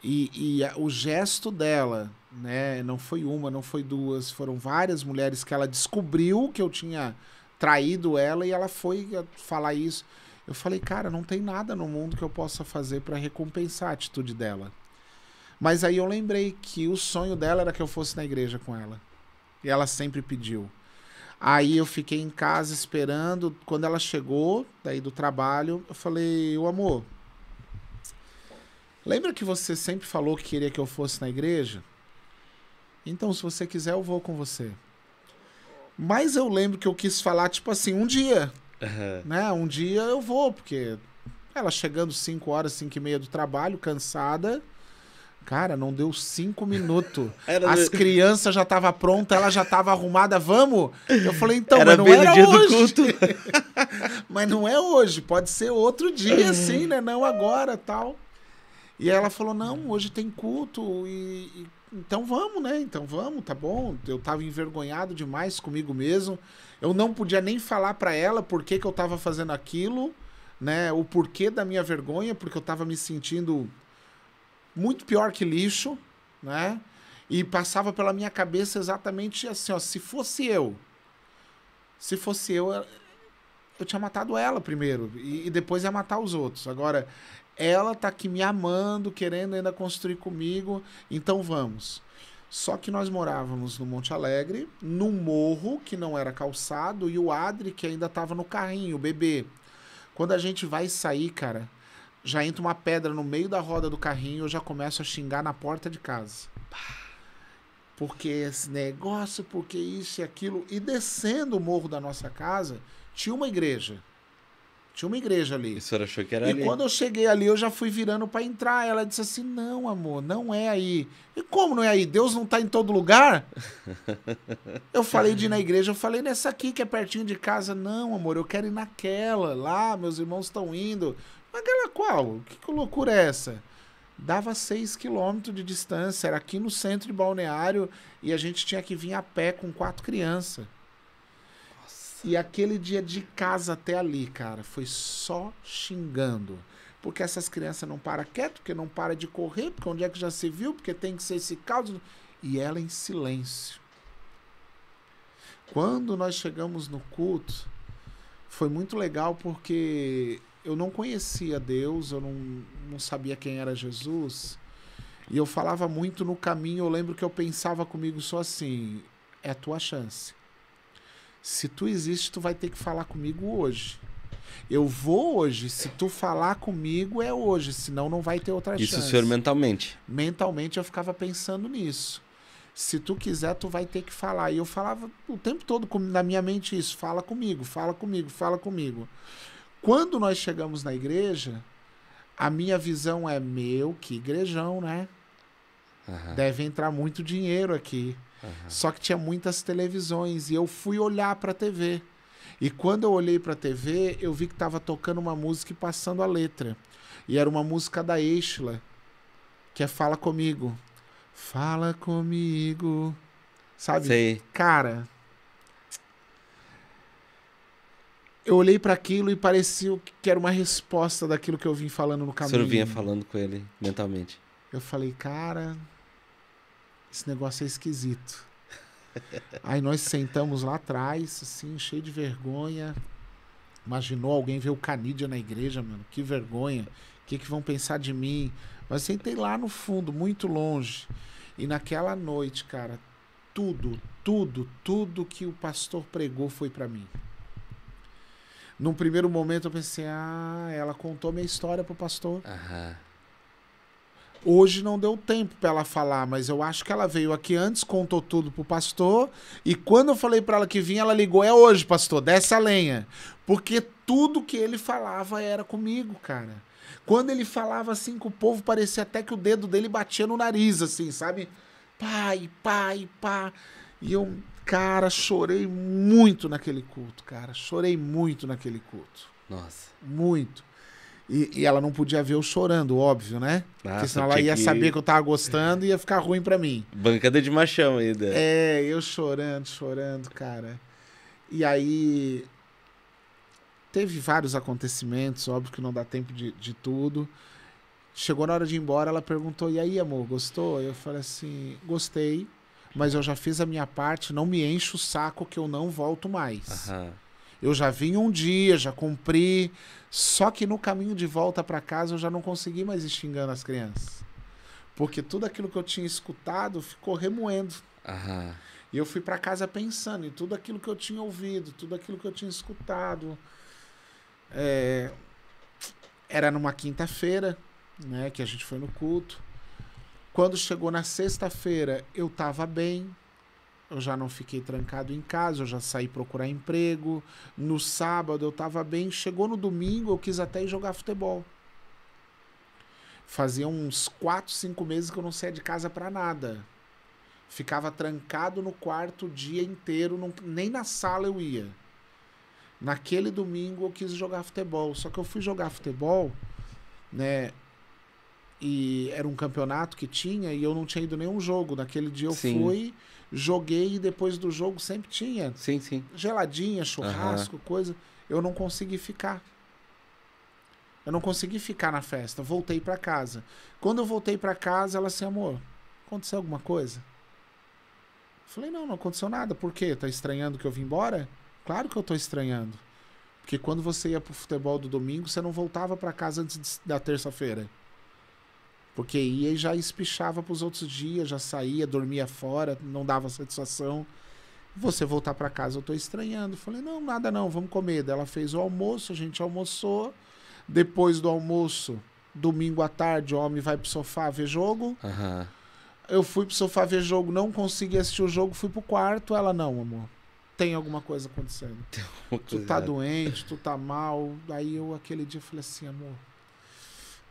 E, e a, o gesto dela, né, não foi uma, não foi duas, foram várias mulheres que ela descobriu que eu tinha traído ela e ela foi eh, falar isso. Eu falei, cara, não tem nada no mundo que eu possa fazer para recompensar a atitude dela. Mas aí eu lembrei que o sonho dela era que eu fosse na igreja com ela. E ela sempre pediu. Aí eu fiquei em casa esperando. Quando ela chegou, daí do trabalho, eu falei, o amor, lembra que você sempre falou que queria que eu fosse na igreja? Então, se você quiser, eu vou com você. Mas eu lembro que eu quis falar, tipo assim, um dia. Uhum. Né? Um dia eu vou, porque ela chegando 5 horas, 5 e meia do trabalho, cansada. Cara, não deu cinco minutos. Era As crianças já estavam prontas, ela já estava arrumada, vamos? Eu falei, então, era mas não era dia hoje. Do culto. mas não é hoje, pode ser outro dia, uhum. sim né? Não agora, tal. E ela falou, não, hoje tem culto, e, e então vamos, né? Então vamos, tá bom. Eu estava envergonhado demais comigo mesmo. Eu não podia nem falar para ela por que, que eu estava fazendo aquilo, né? O porquê da minha vergonha, porque eu estava me sentindo muito pior que lixo, né? E passava pela minha cabeça exatamente assim, ó, se fosse eu, se fosse eu, eu tinha matado ela primeiro e, e depois ia matar os outros. Agora, ela tá aqui me amando, querendo ainda construir comigo, então vamos. Só que nós morávamos no Monte Alegre, num morro que não era calçado e o Adri que ainda estava no carrinho, o bebê. Quando a gente vai sair, cara, já entra uma pedra no meio da roda do carrinho, eu já começo a xingar na porta de casa. Porque esse negócio, porque isso e aquilo. E descendo o morro da nossa casa, tinha uma igreja. Tinha uma igreja ali. Isso era achou que era e ali. quando eu cheguei ali, eu já fui virando para entrar. Ela disse assim: Não, amor, não é aí. E como não é aí? Deus não tá em todo lugar? eu falei de ir na igreja, eu falei nessa aqui que é pertinho de casa. Não, amor, eu quero ir naquela. Lá, meus irmãos estão indo. Aquela qual? Que, que loucura é essa? Dava seis quilômetros de distância, era aqui no centro de balneário e a gente tinha que vir a pé com quatro crianças. E aquele dia de casa até ali, cara, foi só xingando. Porque essas crianças não param quieto, porque não para de correr, porque onde é que já se viu, porque tem que ser esse caos. E ela em silêncio. Quando nós chegamos no culto, foi muito legal porque eu não conhecia Deus, eu não, não sabia quem era Jesus. E eu falava muito no caminho, eu lembro que eu pensava comigo só assim: é a tua chance. Se tu existe, tu vai ter que falar comigo hoje. Eu vou hoje. Se tu falar comigo, é hoje. Senão não vai ter outra Isso chance. Isso senhor mentalmente? Mentalmente eu ficava pensando nisso. Se tu quiser, tu vai ter que falar. E eu falava o tempo todo na minha mente isso: fala comigo, fala comigo, fala comigo. Quando nós chegamos na igreja, a minha visão é: meu, que igrejão, né? Uhum. Deve entrar muito dinheiro aqui. Uhum. Só que tinha muitas televisões e eu fui olhar para a TV. E quando eu olhei para a TV, eu vi que estava tocando uma música e passando a letra. E era uma música da Eichla, que é Fala Comigo. Fala comigo. Sabe? Sei. Cara, eu olhei para aquilo e parecia que era uma resposta daquilo que eu vim falando no caminho. Você senhor vinha falando com ele mentalmente? Eu falei, cara, esse negócio é esquisito. Aí nós sentamos lá atrás, assim, cheio de vergonha. Imaginou alguém ver o Canídia na igreja, mano? Que vergonha. O que, que vão pensar de mim? Mas sentei lá no fundo, muito longe. E naquela noite, cara, tudo, tudo, tudo que o pastor pregou foi para mim. Num primeiro momento eu pensei, ah, ela contou minha história pro pastor. Aham. Uhum. Hoje não deu tempo para ela falar, mas eu acho que ela veio aqui antes, contou tudo pro pastor. E quando eu falei para ela que vinha, ela ligou: é hoje, pastor, Dessa a lenha. Porque tudo que ele falava era comigo, cara. Quando ele falava assim com o povo, parecia até que o dedo dele batia no nariz, assim, sabe? Pai, pai, pá. E eu, cara, chorei muito naquele culto, cara. Chorei muito naquele culto. Nossa. Muito. E, e, ela não podia ver eu chorando, óbvio, né? Nossa, Porque senão ela ia que... saber que eu tava gostando e ia ficar ruim para mim. Bancada de machão ainda. É, eu chorando, chorando, cara. E aí. Teve vários acontecimentos, óbvio que não dá tempo de, de tudo. Chegou na hora de ir embora, ela perguntou: E aí, amor, gostou? Eu falei assim: Gostei, mas eu já fiz a minha parte, não me encho o saco que eu não volto mais. Aham. Eu já vim um dia, já cumpri. Só que no caminho de volta para casa eu já não consegui mais ir xingando as crianças. Porque tudo aquilo que eu tinha escutado ficou remoendo. Aham. E eu fui para casa pensando em tudo aquilo que eu tinha ouvido, tudo aquilo que eu tinha escutado. É... Era numa quinta-feira, né, que a gente foi no culto. Quando chegou na sexta-feira, eu estava bem, eu já não fiquei trancado em casa, eu já saí procurar emprego. No sábado eu estava bem, chegou no domingo eu quis até ir jogar futebol. Fazia uns 4, 5 meses que eu não saía de casa para nada. Ficava trancado no quarto o dia inteiro, não, nem na sala eu ia. Naquele domingo eu quis jogar futebol, só que eu fui jogar futebol, né? E era um campeonato que tinha e eu não tinha ido nenhum jogo. Naquele dia eu Sim. fui, joguei e depois do jogo sempre tinha. Sim, sim. Geladinha, churrasco, uhum. coisa. Eu não consegui ficar. Eu não consegui ficar na festa, voltei para casa. Quando eu voltei para casa, ela assim, amor, aconteceu alguma coisa? Eu falei, não, não aconteceu nada. Por quê? Tá estranhando que eu vim embora? Claro que eu tô estranhando. Porque quando você ia pro futebol do domingo, você não voltava para casa antes da terça-feira. Porque ia e já espichava para os outros dias, já saía, dormia fora, não dava satisfação. Você voltar para casa, eu estou estranhando. Falei, não, nada não, vamos comer. Daí ela fez o almoço, a gente almoçou. Depois do almoço, domingo à tarde, o homem vai pro sofá ver jogo. Uhum. Eu fui pro sofá ver jogo, não consegui assistir o jogo, fui pro quarto. Ela, não, amor, tem alguma coisa acontecendo. tu tá doente, tu tá mal. Aí eu, aquele dia, falei assim, amor,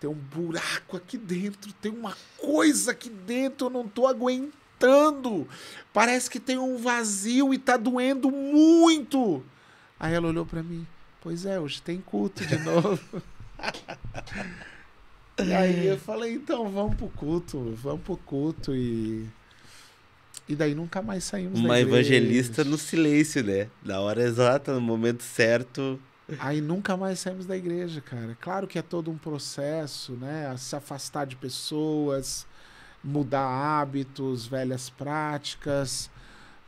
tem um buraco aqui dentro, tem uma coisa aqui dentro, eu não tô aguentando. Parece que tem um vazio e tá doendo muito. Aí ela olhou para mim: Pois é, hoje tem culto de novo. e aí eu falei: Então vamos pro culto, vamos pro culto e. E daí nunca mais saímos Uma evangelista no silêncio, né? Na hora exata, no momento certo. Aí nunca mais saímos da igreja, cara. Claro que é todo um processo, né? Se afastar de pessoas, mudar hábitos, velhas práticas.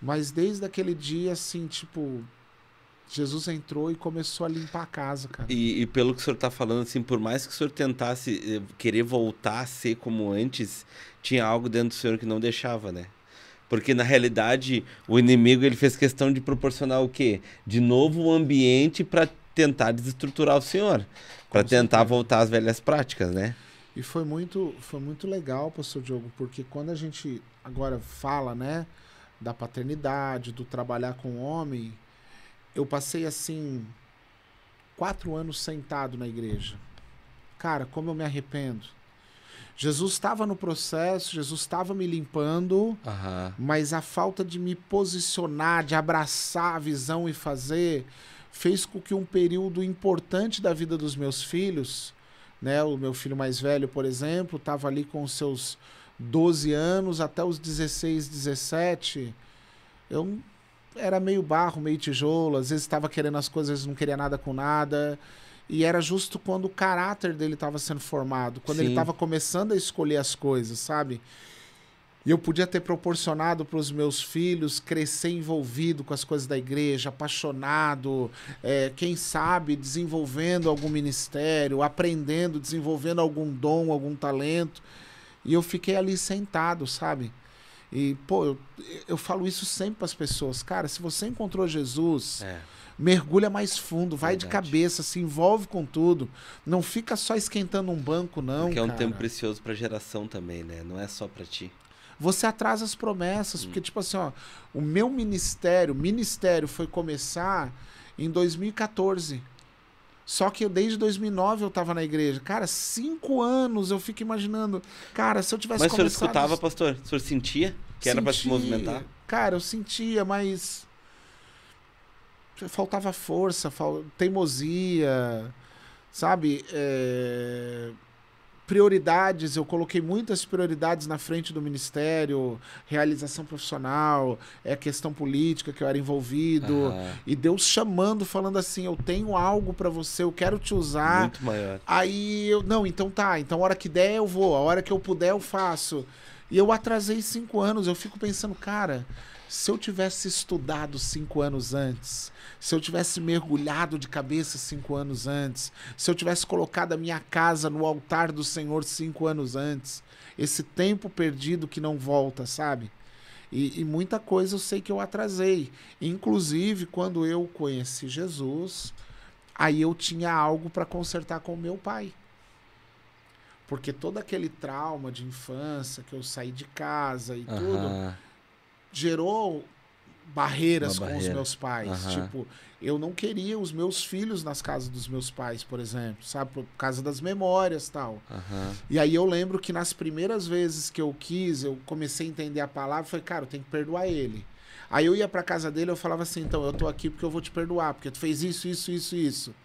Mas desde aquele dia, assim, tipo, Jesus entrou e começou a limpar a casa, cara. E, e, pelo que o senhor tá falando, assim, por mais que o senhor tentasse eh, querer voltar a ser como antes, tinha algo dentro do senhor que não deixava, né? Porque na realidade, o inimigo ele fez questão de proporcionar o quê? De novo um ambiente para tentar desestruturar o senhor, para tentar voltar às velhas práticas, né? E foi muito, foi muito legal, pastor Diogo, porque quando a gente agora fala, né, da paternidade, do trabalhar com o homem, eu passei assim quatro anos sentado na igreja. Cara, como eu me arrependo. Jesus estava no processo, Jesus estava me limpando, uhum. mas a falta de me posicionar, de abraçar a visão e fazer, fez com que um período importante da vida dos meus filhos, né, o meu filho mais velho, por exemplo, estava ali com os seus 12 anos até os 16, 17, eu era meio barro, meio tijolo, às vezes estava querendo as coisas, não queria nada com nada. E era justo quando o caráter dele estava sendo formado, quando Sim. ele estava começando a escolher as coisas, sabe? E eu podia ter proporcionado para os meus filhos crescer envolvido com as coisas da igreja, apaixonado, é, quem sabe desenvolvendo algum ministério, aprendendo, desenvolvendo algum dom, algum talento. E eu fiquei ali sentado, sabe? E, pô, eu, eu falo isso sempre para as pessoas. Cara, se você encontrou Jesus, é. mergulha mais fundo, vai Verdade. de cabeça, se envolve com tudo. Não fica só esquentando um banco, não. Porque é um cara. tempo precioso para a geração também, né? Não é só para ti você atrasa as promessas. Porque, uhum. tipo assim, ó, o meu ministério, ministério foi começar em 2014. Só que desde 2009 eu tava na igreja. Cara, cinco anos eu fico imaginando. Cara, se eu tivesse Mas começado... o senhor escutava, pastor? O senhor sentia que sentia. era para se movimentar? Cara, eu sentia, mas... Faltava força, fal... teimosia, sabe? É prioridades, eu coloquei muitas prioridades na frente do ministério, realização profissional, é questão política que eu era envolvido, e Deus chamando, falando assim, eu tenho algo para você, eu quero te usar. Muito maior. Aí eu, não, então tá, então a hora que der eu vou, a hora que eu puder eu faço. E eu atrasei cinco anos, eu fico pensando, cara, se eu tivesse estudado cinco anos antes, se eu tivesse mergulhado de cabeça cinco anos antes, se eu tivesse colocado a minha casa no altar do Senhor cinco anos antes, esse tempo perdido que não volta, sabe? E, e muita coisa eu sei que eu atrasei. Inclusive, quando eu conheci Jesus, aí eu tinha algo para consertar com o meu pai. Porque todo aquele trauma de infância, que eu saí de casa e uhum. tudo, gerou barreiras com os meus pais. Uhum. Tipo, eu não queria os meus filhos nas casas dos meus pais, por exemplo, sabe? Por causa das memórias tal. Uhum. E aí eu lembro que nas primeiras vezes que eu quis, eu comecei a entender a palavra, foi, cara, eu tenho que perdoar ele. Aí eu ia pra casa dele, eu falava assim, então, eu tô aqui porque eu vou te perdoar, porque tu fez isso, isso, isso, isso.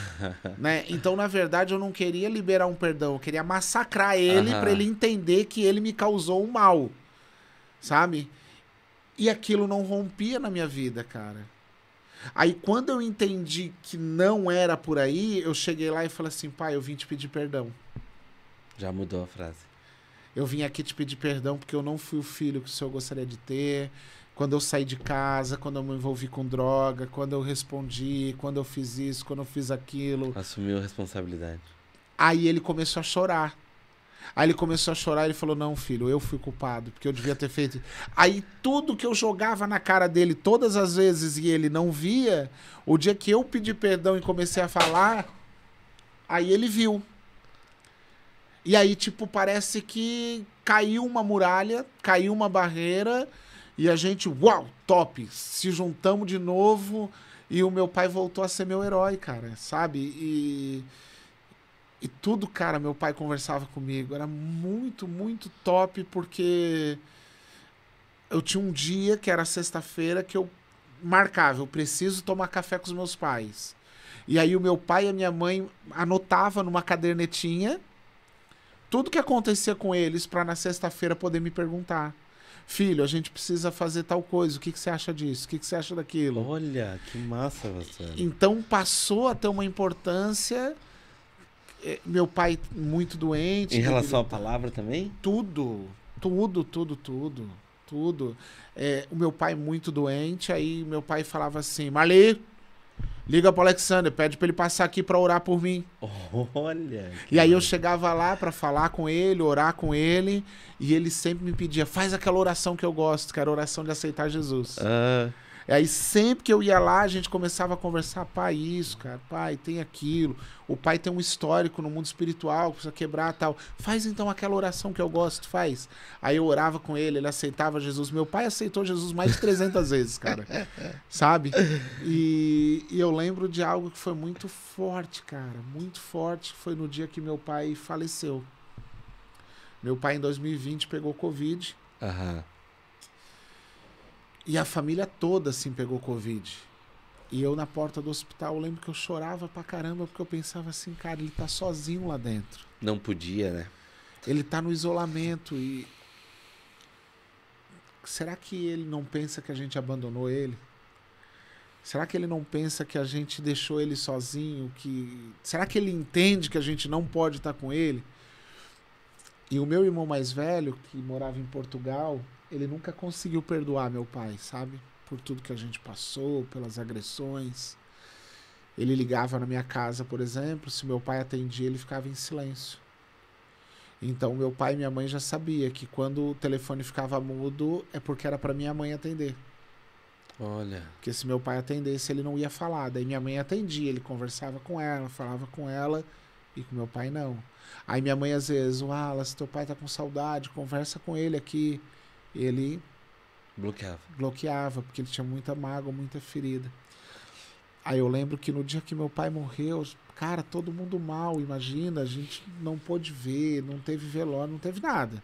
né? Então, na verdade, eu não queria liberar um perdão, eu queria massacrar ele uhum. para ele entender que ele me causou um mal. Sabe? E aquilo não rompia na minha vida, cara. Aí quando eu entendi que não era por aí, eu cheguei lá e falei assim: pai, eu vim te pedir perdão. Já mudou a frase. Eu vim aqui te pedir perdão porque eu não fui o filho que o senhor gostaria de ter. Quando eu saí de casa, quando eu me envolvi com droga, quando eu respondi, quando eu fiz isso, quando eu fiz aquilo. Assumiu a responsabilidade. Aí ele começou a chorar. Aí ele começou a chorar, ele falou: "Não, filho, eu fui culpado, porque eu devia ter feito". Aí tudo que eu jogava na cara dele todas as vezes e ele não via, o dia que eu pedi perdão e comecei a falar, aí ele viu. E aí tipo parece que caiu uma muralha, caiu uma barreira e a gente, uau, top, se juntamos de novo e o meu pai voltou a ser meu herói, cara, sabe? E e tudo, cara, meu pai conversava comigo. Era muito, muito top, porque eu tinha um dia, que era sexta-feira, que eu marcava, eu preciso tomar café com os meus pais. E aí o meu pai e a minha mãe anotava numa cadernetinha tudo que acontecia com eles para na sexta-feira poder me perguntar. Filho, a gente precisa fazer tal coisa. O que, que você acha disso? O que, que você acha daquilo? Olha, que massa você. Então passou a ter uma importância é, meu pai muito doente. Em relação à palavra também? Tudo, tudo, tudo, tudo, tudo. É, o meu pai muito doente, aí meu pai falava assim, Marli, liga pro Alexander, pede para ele passar aqui para orar por mim. Olha. E aí eu chegava lá para falar com ele, orar com ele, e ele sempre me pedia, faz aquela oração que eu gosto, que era a oração de aceitar Jesus. Ah. Uh... Aí sempre que eu ia lá, a gente começava a conversar, pai, isso, cara, pai, tem aquilo. O pai tem um histórico no mundo espiritual, precisa quebrar tal. Faz então aquela oração que eu gosto, faz. Aí eu orava com ele, ele aceitava Jesus. Meu pai aceitou Jesus mais de 300 vezes, cara. Sabe? E, e eu lembro de algo que foi muito forte, cara, muito forte. Foi no dia que meu pai faleceu. Meu pai, em 2020, pegou Covid. Aham. Uhum. E a família toda, assim, pegou Covid. E eu na porta do hospital, eu lembro que eu chorava pra caramba, porque eu pensava assim, cara, ele tá sozinho lá dentro. Não podia, né? Ele tá no isolamento e. Será que ele não pensa que a gente abandonou ele? Será que ele não pensa que a gente deixou ele sozinho? Que Será que ele entende que a gente não pode estar tá com ele? E o meu irmão mais velho, que morava em Portugal, ele nunca conseguiu perdoar meu pai, sabe? Por tudo que a gente passou, pelas agressões. Ele ligava na minha casa, por exemplo, se meu pai atendia, ele ficava em silêncio. Então meu pai e minha mãe já sabia que quando o telefone ficava mudo é porque era para minha mãe atender. Olha. Porque se meu pai atendesse, ele não ia falar. Daí minha mãe atendia, ele conversava com ela, falava com ela e com meu pai não. Aí minha mãe às vezes, se teu pai tá com saudade, conversa com ele aqui ele bloqueava. bloqueava, porque ele tinha muita mágoa, muita ferida. Aí eu lembro que no dia que meu pai morreu, cara, todo mundo mal, imagina, a gente não pôde ver, não teve velório, não teve nada.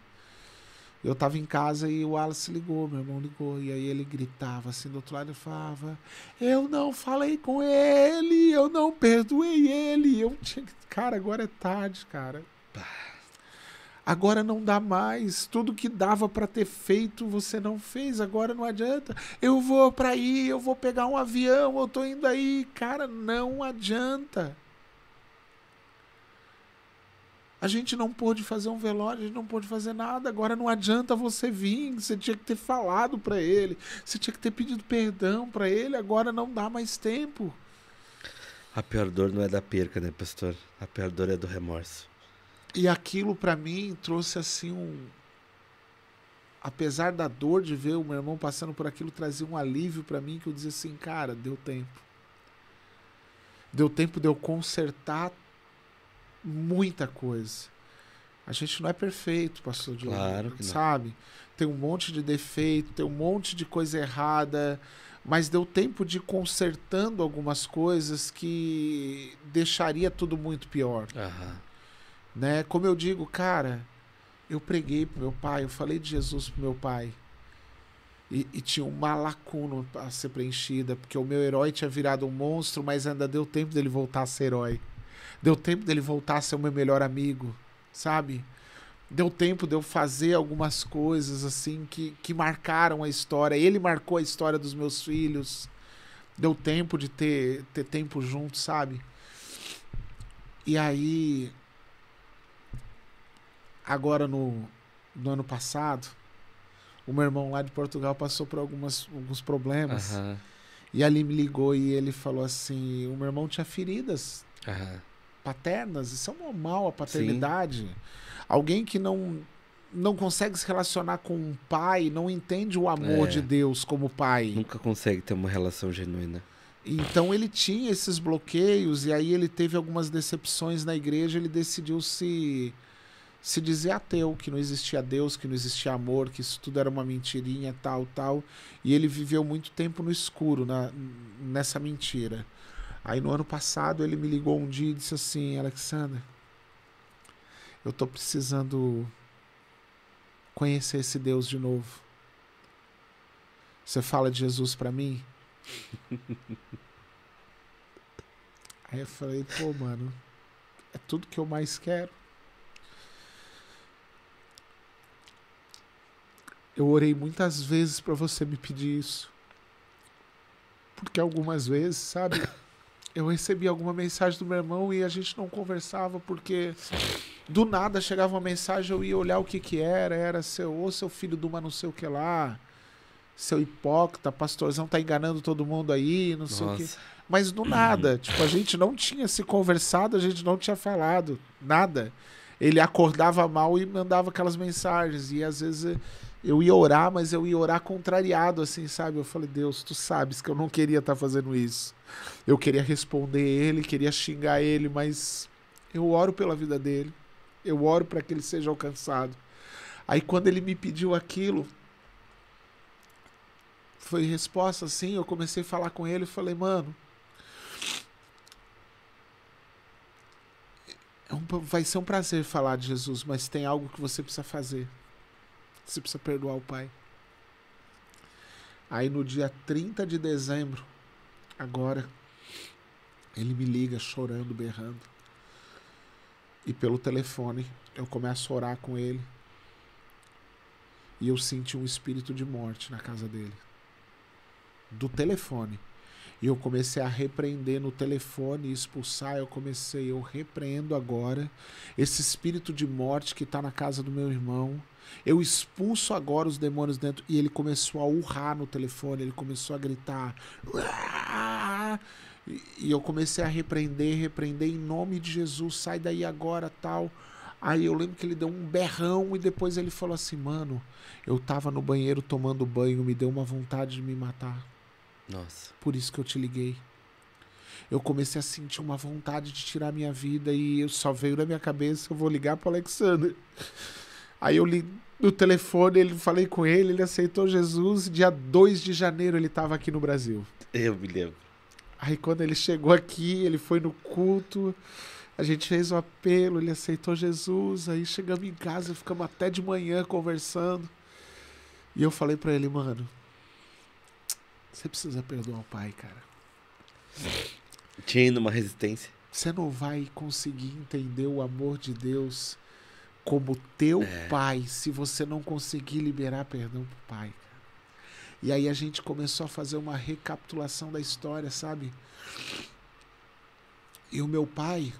Eu tava em casa e o Wallace ligou, meu irmão ligou, e aí ele gritava assim do outro lado, eu falava, eu não falei com ele, eu não perdoei ele, eu tinha que... Cara, agora é tarde, cara. Pá. Agora não dá mais. Tudo que dava para ter feito, você não fez. Agora não adianta. Eu vou para aí, eu vou pegar um avião, eu tô indo aí. Cara, não adianta. A gente não pôde fazer um velório, a gente não pôde fazer nada. Agora não adianta você vir. Você tinha que ter falado para ele, você tinha que ter pedido perdão para ele. Agora não dá mais tempo. A pior dor não é da perca, né, pastor? A pior dor é do remorso. E aquilo para mim trouxe assim um apesar da dor de ver o meu irmão passando por aquilo, trazia um alívio para mim que eu dizia assim, cara, deu tempo. Deu tempo de eu consertar muita coisa. A gente não é perfeito, pastor Diogo, claro que sabe? Tem um monte de defeito, tem um monte de coisa errada, mas deu tempo de ir consertando algumas coisas que deixaria tudo muito pior. Aham. Né? Como eu digo, cara, eu preguei pro meu pai, eu falei de Jesus pro meu pai. E, e, tinha uma lacuna a ser preenchida, porque o meu herói tinha virado um monstro, mas ainda deu tempo dele voltar a ser herói. Deu tempo dele voltar a ser o meu melhor amigo, sabe? Deu tempo de eu fazer algumas coisas assim que, que marcaram a história. Ele marcou a história dos meus filhos. Deu tempo de ter, ter tempo junto, sabe? E aí agora no, no ano passado, o meu irmão lá de Portugal passou por algumas, alguns problemas. Uhum. E ali me ligou e ele falou assim: o meu irmão tinha feridas uhum. paternas, isso é normal, a paternidade. Sim. Alguém que não, não consegue se relacionar com um pai, não entende o amor é. de Deus como pai. Nunca consegue ter uma relação genuína. Então ele tinha esses bloqueios e aí ele teve algumas decepções na igreja, ele decidiu se se dizer ateu, que não existia Deus, que não existia amor, que isso tudo era uma mentirinha, tal, tal. E ele viveu muito tempo no escuro, na, nessa mentira. Aí no ano passado ele me ligou um dia e disse assim: Alexander, eu tô precisando conhecer esse Deus de novo. Você fala de Jesus para mim? Aí eu falei: pô, mano, é tudo que eu mais quero. Eu orei muitas vezes para você me pedir isso. Porque algumas vezes, sabe, eu recebi alguma mensagem do meu irmão e a gente não conversava porque do nada chegava uma mensagem, eu ia olhar o que que era, era seu ou seu filho de uma não sei o que lá, seu hipócrita, pastorzão tá enganando todo mundo aí, não Nossa. sei o que. Mas do nada, tipo, a gente não tinha se conversado, a gente não tinha falado nada. Ele acordava mal e mandava aquelas mensagens e às vezes eu ia orar, mas eu ia orar contrariado, assim, sabe? Eu falei, Deus, tu sabes que eu não queria estar tá fazendo isso. Eu queria responder ele, queria xingar ele, mas eu oro pela vida dele. Eu oro para que ele seja alcançado. Aí quando ele me pediu aquilo, foi resposta assim, eu comecei a falar com ele e falei, mano, é vai ser um prazer falar de Jesus, mas tem algo que você precisa fazer. Você precisa perdoar o pai. Aí no dia 30 de dezembro, agora, ele me liga chorando, berrando. E pelo telefone eu começo a orar com ele. E eu senti um espírito de morte na casa dele. Do telefone. E eu comecei a repreender no telefone e expulsar. Eu comecei, eu repreendo agora esse espírito de morte que está na casa do meu irmão. Eu expulso agora os demônios dentro. E ele começou a urrar no telefone, ele começou a gritar. E eu comecei a repreender, repreender em nome de Jesus, sai daí agora, tal. Aí eu lembro que ele deu um berrão e depois ele falou assim: "Mano, eu tava no banheiro tomando banho, me deu uma vontade de me matar". Nossa. Por isso que eu te liguei. Eu comecei a sentir uma vontade de tirar minha vida e só veio na minha cabeça, eu vou ligar pro Alexander. Aí eu li no telefone, ele falei com ele, ele aceitou Jesus. Dia 2 de janeiro ele estava aqui no Brasil. Eu me lembro. Aí quando ele chegou aqui, ele foi no culto, a gente fez o apelo, ele aceitou Jesus. Aí chegamos em casa, ficamos até de manhã conversando. E eu falei para ele, mano, você precisa perdoar o pai, cara. Tinha ainda uma resistência. Você não vai conseguir entender o amor de Deus como teu é. pai se você não conseguir liberar perdão pro pai. E aí a gente começou a fazer uma recapitulação da história, sabe? E o meu pai,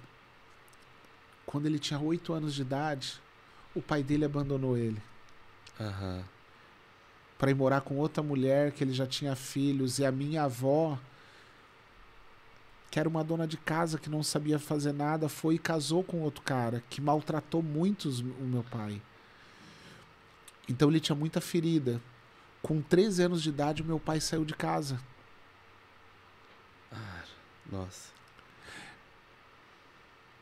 quando ele tinha oito anos de idade, o pai dele abandonou ele. Uhum. Para ir morar com outra mulher que ele já tinha filhos. E a minha avó, que era uma dona de casa que não sabia fazer nada, foi e casou com outro cara que maltratou muito o meu pai. Então ele tinha muita ferida. Com 13 anos de idade, meu pai saiu de casa. Ah, nossa.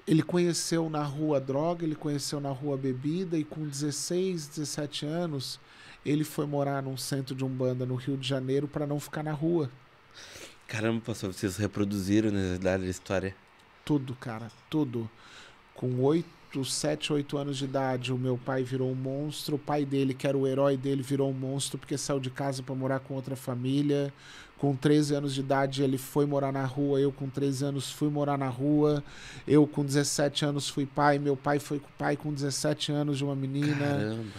Ele conheceu na rua droga, ele conheceu na rua bebida, e com 16, 17 anos, ele foi morar num centro de umbanda no Rio de Janeiro para não ficar na rua. Caramba, pastor, vocês reproduziram na né, idade da história? Tudo, cara, tudo. Com oito, sete, oito anos de idade, o meu pai virou um monstro. O pai dele, que era o herói dele, virou um monstro porque saiu de casa para morar com outra família. Com 13 anos de idade, ele foi morar na rua. Eu, com 13 anos, fui morar na rua. Eu, com 17 anos, fui pai. Meu pai foi pai com 17 anos de uma menina. Caramba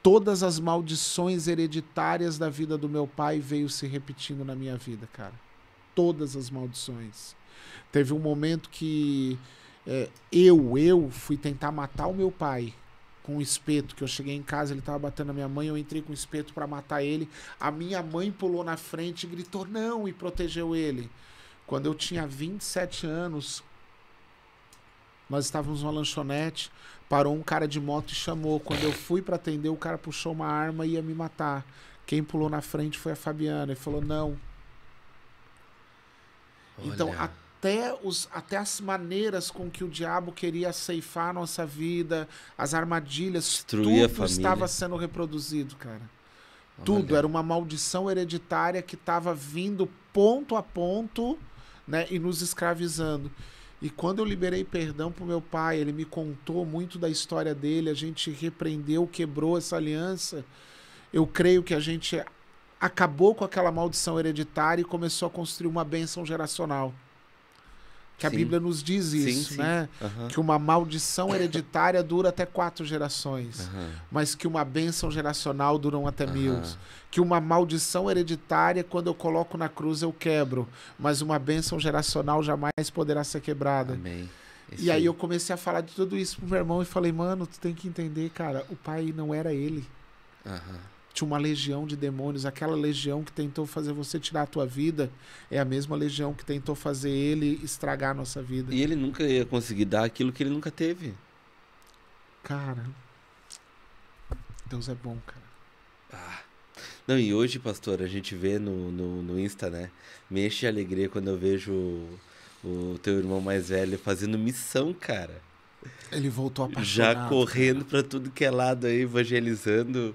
todas as maldições hereditárias da vida do meu pai veio se repetindo na minha vida, cara todas as maldições. Teve um momento que é, eu, eu fui tentar matar o meu pai com um espeto, que eu cheguei em casa, ele tava batendo a minha mãe, eu entrei com um espeto para matar ele. A minha mãe pulou na frente e gritou não e protegeu ele. Quando eu tinha 27 anos, nós estávamos numa lanchonete, parou um cara de moto e chamou. Quando eu fui para atender, o cara puxou uma arma e ia me matar. Quem pulou na frente foi a Fabiana e falou: "Não, então, até, os, até as maneiras com que o diabo queria ceifar a nossa vida, as armadilhas, Destruir tudo estava sendo reproduzido, cara. Olha. Tudo. Era uma maldição hereditária que estava vindo ponto a ponto né, e nos escravizando. E quando eu liberei perdão o meu pai, ele me contou muito da história dele, a gente repreendeu, quebrou essa aliança. Eu creio que a gente acabou com aquela maldição hereditária e começou a construir uma bênção geracional. Que a Bíblia nos diz isso, sim. né? Uhum. Que uma maldição hereditária dura até quatro gerações, uhum. mas que uma bênção geracional duram até uhum. mil. Que uma maldição hereditária, quando eu coloco na cruz, eu quebro, mas uma bênção geracional jamais poderá ser quebrada. Amém. E aí eu comecei a falar de tudo isso pro meu irmão e falei, mano, tu tem que entender, cara, o pai não era ele. Uhum uma legião de demônios, aquela legião que tentou fazer você tirar a tua vida, é a mesma legião que tentou fazer ele estragar a nossa vida. E ele nunca ia conseguir dar aquilo que ele nunca teve. Cara, Deus é bom, cara. Ah. Não, e hoje, pastor, a gente vê no, no, no Insta, né? Mexe de alegria quando eu vejo o, o teu irmão mais velho fazendo missão, cara. Ele voltou apaixonado. Já correndo para tudo que é lado aí, evangelizando.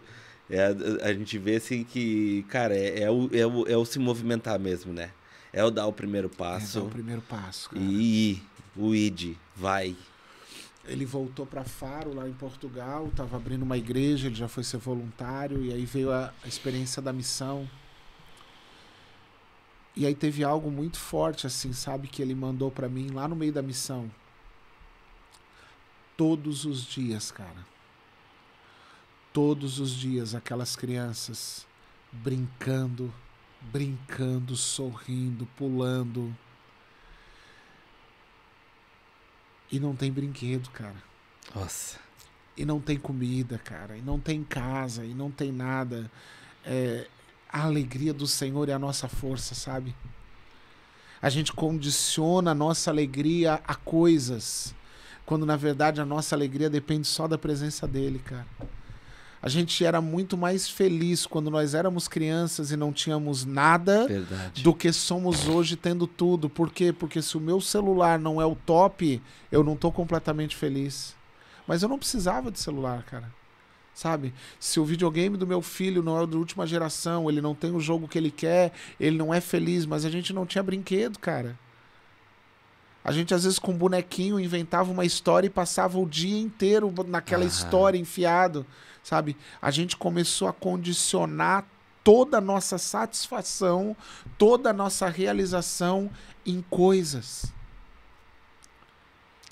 É, a, gente vê assim que, cara, é, é, o, é, o, é o se movimentar mesmo, né? É o dar o primeiro passo. É dar o primeiro passo, cara. E ir, o id, vai. Ele voltou para Faro, lá em Portugal, estava abrindo uma igreja, ele já foi ser voluntário, e aí veio a, a experiência da missão. E aí teve algo muito forte, assim, sabe, que ele mandou para mim lá no meio da missão. Todos os dias, cara todos os dias aquelas crianças brincando, brincando, sorrindo, pulando. E não tem brinquedo, cara. Nossa. E não tem comida, cara. E não tem casa, e não tem nada. É, a alegria do Senhor é a nossa força, sabe? A gente condiciona a nossa alegria a coisas, quando na verdade a nossa alegria depende só da presença dele, cara a gente era muito mais feliz quando nós éramos crianças e não tínhamos nada Verdade. do que somos hoje tendo tudo. Por quê? Porque se o meu celular não é o top, eu não estou completamente feliz. Mas eu não precisava de celular, cara. Sabe? Se o videogame do meu filho não é o da última geração, ele não tem o jogo que ele quer, ele não é feliz, mas a gente não tinha brinquedo, cara. A gente, às vezes, com um bonequinho, inventava uma história e passava o dia inteiro naquela história enfiado sabe? A gente começou a condicionar toda a nossa satisfação, toda a nossa realização em coisas.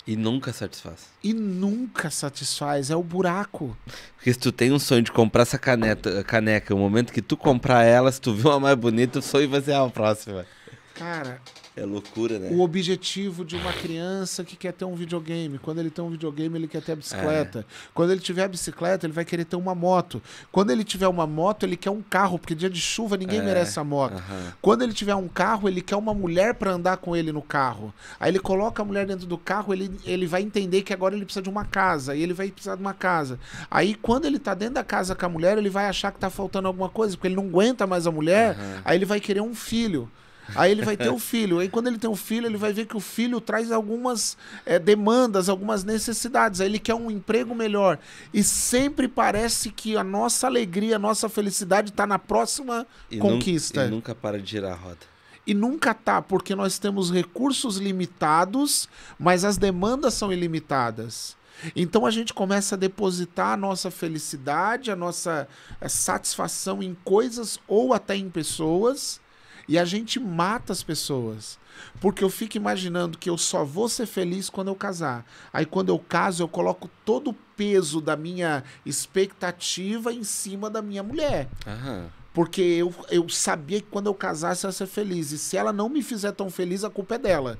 E nunca satisfaz. E nunca satisfaz, é o buraco. Porque se tu tem um sonho de comprar essa caneta, caneca, o momento que tu comprar ela, se tu vê uma mais bonita, o sonho vai ser a próxima. Cara, é loucura, né? O objetivo de uma criança que quer ter um videogame. Quando ele tem um videogame, ele quer ter a bicicleta. É. Quando ele tiver a bicicleta, ele vai querer ter uma moto. Quando ele tiver uma moto, ele quer um carro, porque dia de chuva ninguém é. merece a moto. Uhum. Quando ele tiver um carro, ele quer uma mulher para andar com ele no carro. Aí ele coloca a mulher dentro do carro, ele, ele vai entender que agora ele precisa de uma casa. E ele vai precisar de uma casa. Aí quando ele tá dentro da casa com a mulher, ele vai achar que tá faltando alguma coisa, porque ele não aguenta mais a mulher. Uhum. Aí ele vai querer um filho. Aí ele vai ter o filho. Aí quando ele tem o filho, ele vai ver que o filho traz algumas é, demandas, algumas necessidades. Aí ele quer um emprego melhor. E sempre parece que a nossa alegria, a nossa felicidade está na próxima e conquista. Não, e nunca para de girar a roda e nunca tá, porque nós temos recursos limitados, mas as demandas são ilimitadas. Então a gente começa a depositar a nossa felicidade, a nossa eh, satisfação em coisas ou até em pessoas e a gente mata as pessoas. Porque eu fico imaginando que eu só vou ser feliz quando eu casar. Aí quando eu caso, eu coloco todo o peso da minha expectativa em cima da minha mulher. Aham. Porque eu, eu sabia que quando eu casasse eu ia ser feliz. E se ela não me fizer tão feliz, a culpa é dela.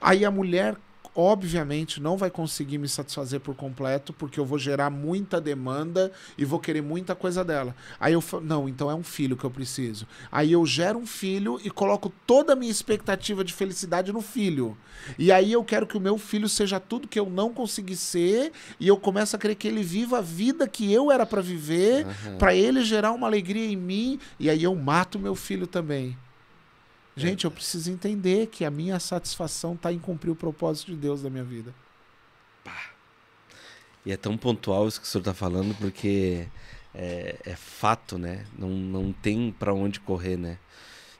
Aí a mulher obviamente não vai conseguir me satisfazer por completo, porque eu vou gerar muita demanda e vou querer muita coisa dela. Aí eu falo, não, então é um filho que eu preciso. Aí eu gero um filho e coloco toda a minha expectativa de felicidade no filho. E aí eu quero que o meu filho seja tudo que eu não consegui ser e eu começo a querer que ele viva a vida que eu era para viver, uhum. para ele gerar uma alegria em mim e aí eu mato meu filho também. É. Gente, eu preciso entender que a minha satisfação está em cumprir o propósito de Deus da minha vida. Pá. E é tão pontual isso que o senhor está falando, porque é, é, fato, né? Não, não tem para onde correr, né?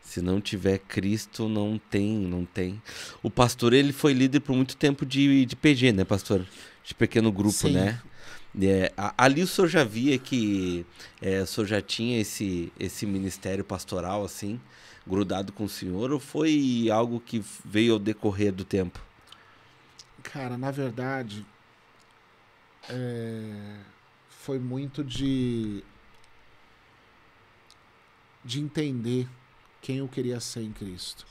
Se não tiver Cristo, não tem, não tem. O pastor, ele foi líder por muito tempo de, de PG, né, pastor? De pequeno grupo, Sim. né? É, ali o senhor já via que é, o senhor já tinha esse, esse ministério pastoral, assim, grudado com o senhor ou foi algo que veio ao decorrer do tempo? Cara, na verdade, é... foi muito de de entender quem eu queria ser em Cristo.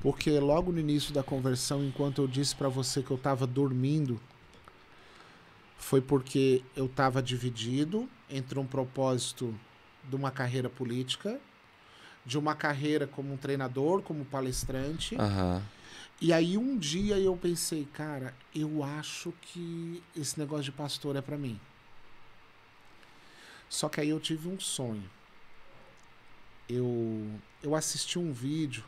Porque logo no início da conversão, enquanto eu disse para você que eu estava dormindo, foi porque eu estava dividido entre um propósito de uma carreira política de uma carreira como um treinador, como palestrante. Uhum. E aí um dia eu pensei, cara, eu acho que esse negócio de pastor é para mim. Só que aí eu tive um sonho. Eu eu assisti um vídeo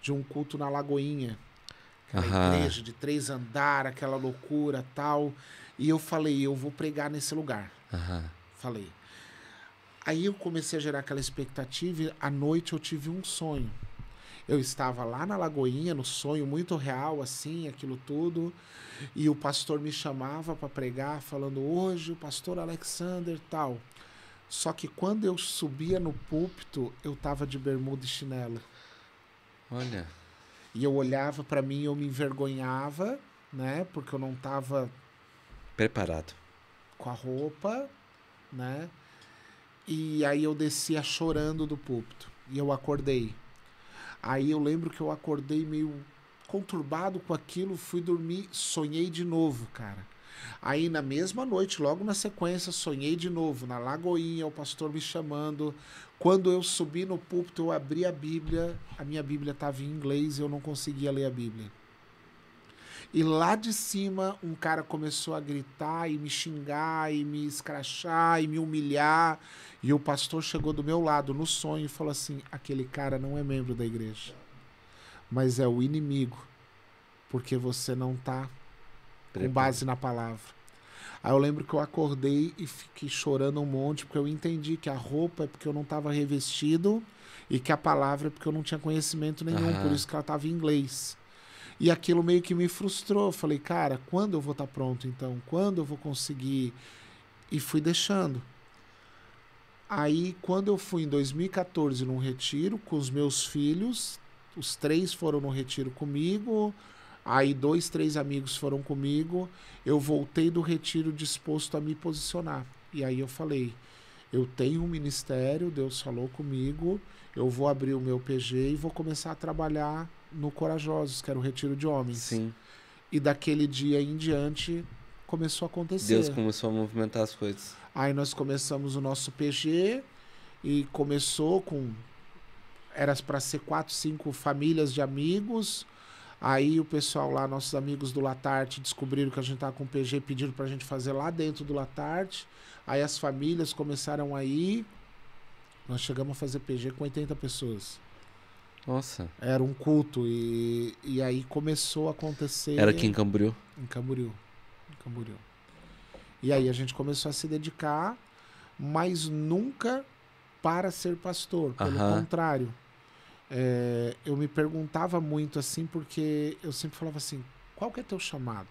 de um culto na Lagoinha, aquela uhum. igreja de três andares, aquela loucura tal, e eu falei, eu vou pregar nesse lugar. Uhum. Falei. Aí eu comecei a gerar aquela expectativa. À noite eu tive um sonho. Eu estava lá na Lagoinha, no sonho muito real, assim, aquilo tudo. E o pastor me chamava para pregar, falando hoje o pastor Alexander tal. Só que quando eu subia no púlpito, eu estava de bermuda e chinelo. Olha. E eu olhava para mim, eu me envergonhava, né? Porque eu não estava preparado com a roupa, né? E aí eu descia chorando do púlpito. E eu acordei. Aí eu lembro que eu acordei meio conturbado com aquilo, fui dormir, sonhei de novo, cara. Aí na mesma noite, logo na sequência, sonhei de novo, na Lagoinha, o pastor me chamando. Quando eu subi no púlpito, eu abri a Bíblia, a minha Bíblia estava em inglês e eu não conseguia ler a Bíblia. E lá de cima, um cara começou a gritar e me xingar e me escrachar e me humilhar. E o pastor chegou do meu lado no sonho e falou assim: aquele cara não é membro da igreja, mas é o inimigo, porque você não está com base na palavra. Aí eu lembro que eu acordei e fiquei chorando um monte, porque eu entendi que a roupa é porque eu não estava revestido e que a palavra é porque eu não tinha conhecimento nenhum, por isso que ela estava em inglês. E aquilo meio que me frustrou. Eu falei, cara, quando eu vou estar tá pronto então? Quando eu vou conseguir? E fui deixando. Aí, quando eu fui em 2014 num retiro com os meus filhos, os três foram no retiro comigo, aí dois, três amigos foram comigo. Eu voltei do retiro disposto a me posicionar. E aí eu falei: eu tenho um ministério, Deus falou comigo, eu vou abrir o meu PG e vou começar a trabalhar no Corajosos, que era o Retiro de Homens. Sim. E daquele dia em diante começou a acontecer. Deus começou a movimentar as coisas. Aí nós começamos o nosso PG e começou com era para ser quatro, cinco famílias de amigos. Aí o pessoal lá, nossos amigos do Latarte, descobriram que a gente estava com o PG, pediram para a gente fazer lá dentro do Latarte. Aí as famílias começaram a ir. Nós chegamos a fazer PG com 80 pessoas. Nossa. Era um culto e, e aí começou a acontecer. Era aqui em Camboriú? Em Camboriú. Em Camboriú. E aí a gente começou a se dedicar, mas nunca para ser pastor. Pelo uh -huh. contrário. É, eu me perguntava muito assim, porque eu sempre falava assim: qual que é teu chamado?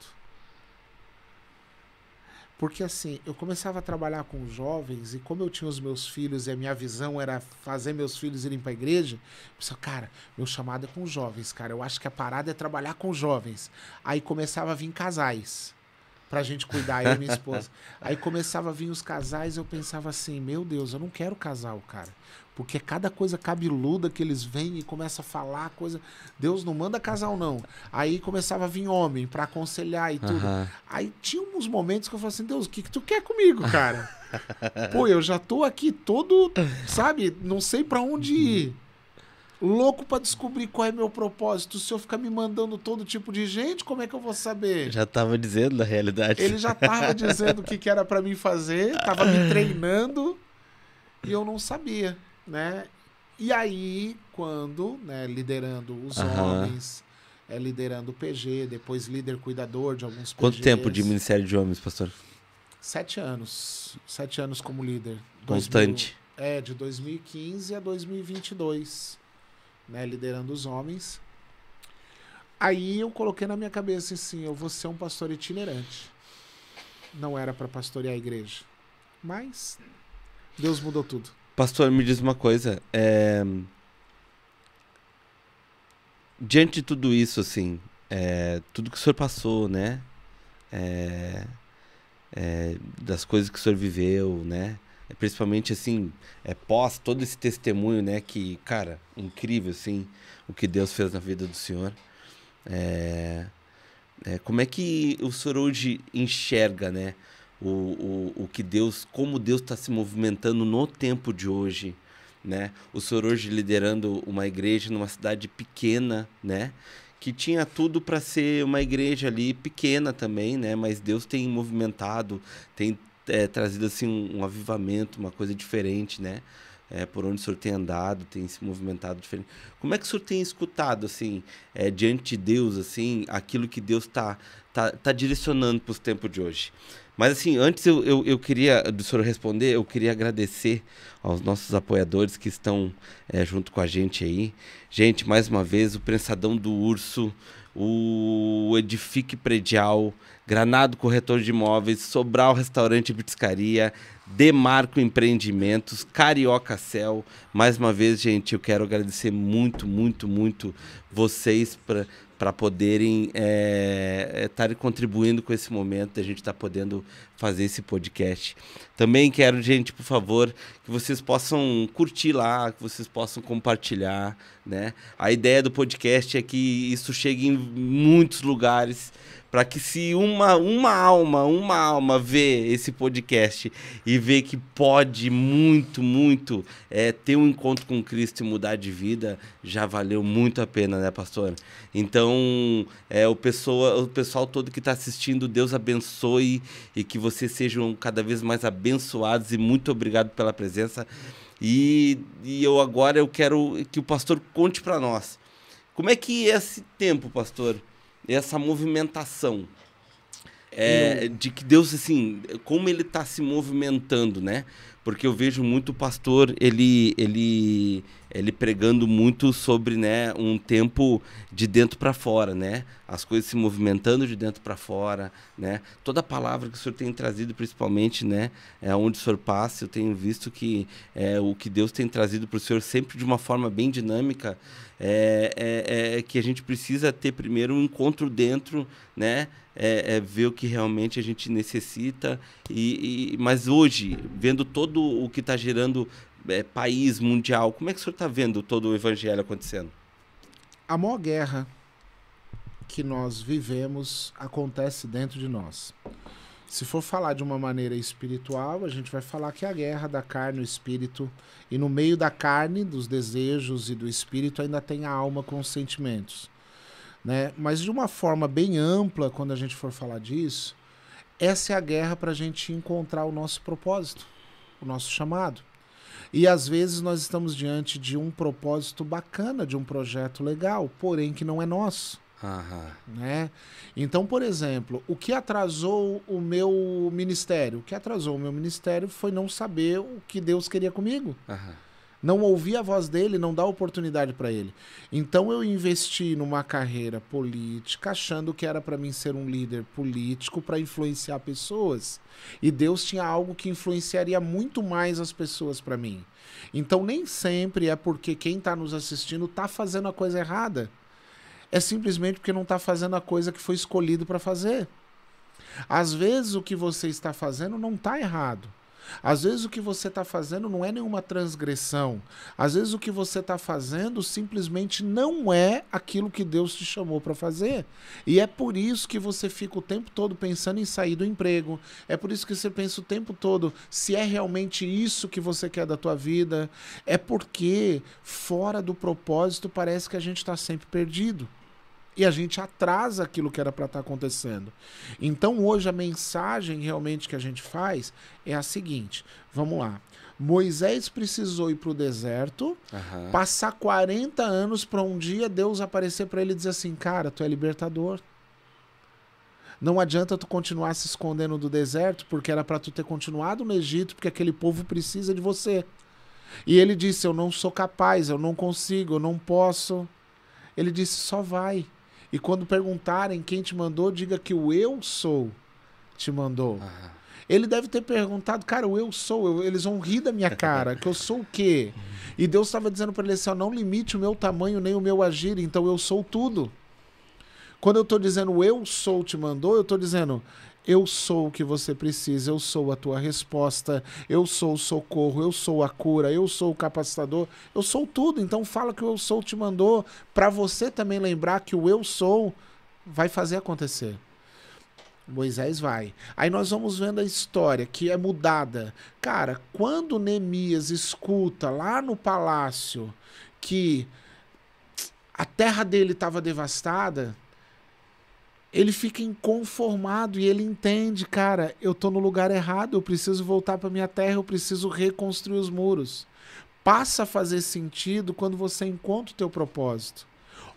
Porque assim, eu começava a trabalhar com jovens e como eu tinha os meus filhos e a minha visão era fazer meus filhos irem para a igreja, eu pensava, cara, meu chamado é com jovens, cara. Eu acho que a parada é trabalhar com jovens. Aí começava a vir casais pra gente cuidar, eu e minha esposa. Aí começava a vir os casais, eu pensava assim, meu Deus, eu não quero casal, cara. Porque cada coisa cabeluda que eles vêm e começa a falar, coisa. Deus não manda casal, não. Aí começava a vir homem para aconselhar e tudo. Uhum. Aí tinha uns momentos que eu falava assim: Deus, o que, que tu quer comigo, cara? Pô, eu já tô aqui todo, sabe? Não sei para onde ir. Louco para descobrir qual é meu propósito. Se eu ficar me mandando todo tipo de gente, como é que eu vou saber? Já tava dizendo na realidade. Ele já tava dizendo o que, que era para mim fazer, tava me treinando e eu não sabia né? E aí, quando, né, liderando os homens, é, liderando o PG, depois líder cuidador de alguns PGs. Quanto tempo de Ministério de Homens, pastor? Sete anos. Sete anos como líder. Constante. 2000, é, de 2015 a 2022, né, liderando os homens. Aí eu coloquei na minha cabeça assim, eu vou ser um pastor itinerante. Não era para pastorear a igreja. Mas Deus mudou tudo. Pastor, me diz uma coisa. É... Diante de tudo isso, assim, é... tudo que o senhor passou, né? É... é das coisas que o senhor viveu, né? Principalmente, assim, é, pós todo esse testemunho, né? Que, cara, incrível, assim, o que Deus fez na vida do senhor. É, como é que o senhor hoje enxerga, né? o, o, o que Deus, como Deus está se movimentando no tempo de hoje, né? O senhor hoje liderando uma igreja numa cidade pequena, né? Que tinha tudo para ser uma igreja ali pequena também, né? Mas Deus tem movimentado, tem é, trazido assim um, um, avivamento, uma coisa diferente, né? É, por onde o senhor tem andado, tem se movimentado diferente. Como é que o senhor tem escutado, assim, é, diante de Deus, assim, aquilo que Deus está tá, tá direcionando para os tempos de hoje. Mas assim, antes eu, eu, eu queria, do senhor responder, eu queria agradecer aos nossos apoiadores que estão é, junto com a gente aí. Gente, mais uma vez, o Prensadão do Urso, o Edifique Predial, Granado Corretor de Imóveis, Sobral Restaurante e pizzaria, Demarco Empreendimentos, Carioca Cell. Mais uma vez, gente, eu quero agradecer muito, muito, muito vocês para para poderem estar eh, eh, tá é, contribuindo com esse momento a gente está podendo fazer esse podcast. Também quero, gente, por favor, que vocês possam curtir lá, que vocês possam compartilhar, né? A ideia do podcast é que isso chegue em muitos lugares para que se uma, uma alma, uma alma vê esse podcast e vê que pode muito, muito é, ter um encontro com Cristo e mudar de vida, já valeu muito a pena, né, pastor? Então, é, o, pessoa, o pessoal todo que está assistindo, Deus abençoe e que você vocês sejam cada vez mais abençoados e muito obrigado pela presença. E, e eu agora eu quero que o pastor conte para nós. Como é que esse tempo, pastor, essa movimentação é, de que Deus assim, como ele está se movimentando, né? Porque eu vejo muito pastor, ele ele ele pregando muito sobre né, um tempo de dentro para fora, né? As coisas se movimentando de dentro para fora, né? Toda palavra que o senhor tem trazido, principalmente, né? É, onde o senhor passa, eu tenho visto que é, o que Deus tem trazido para o senhor sempre de uma forma bem dinâmica, é, é, é, que a gente precisa ter primeiro um encontro dentro, né? É, é ver o que realmente a gente necessita. E, e mas hoje, vendo todo o que está gerando é, país mundial. Como é que o senhor está vendo todo o evangelho acontecendo? A maior guerra que nós vivemos acontece dentro de nós. Se for falar de uma maneira espiritual, a gente vai falar que é a guerra da carne e o espírito, e no meio da carne, dos desejos e do espírito, ainda tem a alma com os sentimentos. Né? Mas de uma forma bem ampla, quando a gente for falar disso, essa é a guerra para a gente encontrar o nosso propósito, o nosso chamado. E às vezes nós estamos diante de um propósito bacana, de um projeto legal, porém que não é nosso. Né? Então, por exemplo, o que atrasou o meu ministério? O que atrasou o meu ministério foi não saber o que Deus queria comigo não ouvir a voz dele, não dá oportunidade para ele. Então eu investi numa carreira política, achando que era para mim ser um líder político para influenciar pessoas, e Deus tinha algo que influenciaria muito mais as pessoas para mim. Então nem sempre é porque quem está nos assistindo está fazendo a coisa errada. É simplesmente porque não está fazendo a coisa que foi escolhido para fazer. Às vezes o que você está fazendo não está errado às vezes o que você está fazendo não é nenhuma transgressão. Às vezes o que você está fazendo simplesmente não é aquilo que Deus te chamou para fazer. E é por isso que você fica o tempo todo pensando em sair do emprego. É por isso que você pensa o tempo todo se é realmente isso que você quer da tua vida. É porque fora do propósito parece que a gente está sempre perdido e a gente atrasa aquilo que era para estar tá acontecendo. Então hoje a mensagem realmente que a gente faz é a seguinte: vamos lá. Moisés precisou ir para o deserto, uhum. passar 40 anos para um dia Deus aparecer para ele e dizer assim: Cara, tu é libertador. Não adianta tu continuar se escondendo do deserto, porque era para tu ter continuado no Egito, porque aquele povo precisa de você. E ele disse: Eu não sou capaz, eu não consigo, eu não posso. Ele disse: Só vai. E quando perguntarem quem te mandou, diga que o eu sou te mandou. Ah. Ele deve ter perguntado, cara, o eu sou, eu, eles vão rir da minha cara, que eu sou o quê? E Deus estava dizendo para ele assim: não limite o meu tamanho nem o meu agir, então eu sou tudo. Quando eu estou dizendo eu sou te mandou, eu estou dizendo eu sou o que você precisa, eu sou a tua resposta, eu sou o socorro, eu sou a cura, eu sou o capacitador, eu sou tudo. Então fala que o eu sou te mandou para você também lembrar que o eu sou vai fazer acontecer. Moisés vai. Aí nós vamos vendo a história que é mudada. Cara, quando Neemias escuta lá no palácio que a terra dele estava devastada, ele fica inconformado e ele entende, cara, eu tô no lugar errado, eu preciso voltar para minha terra, eu preciso reconstruir os muros. Passa a fazer sentido quando você encontra o teu propósito.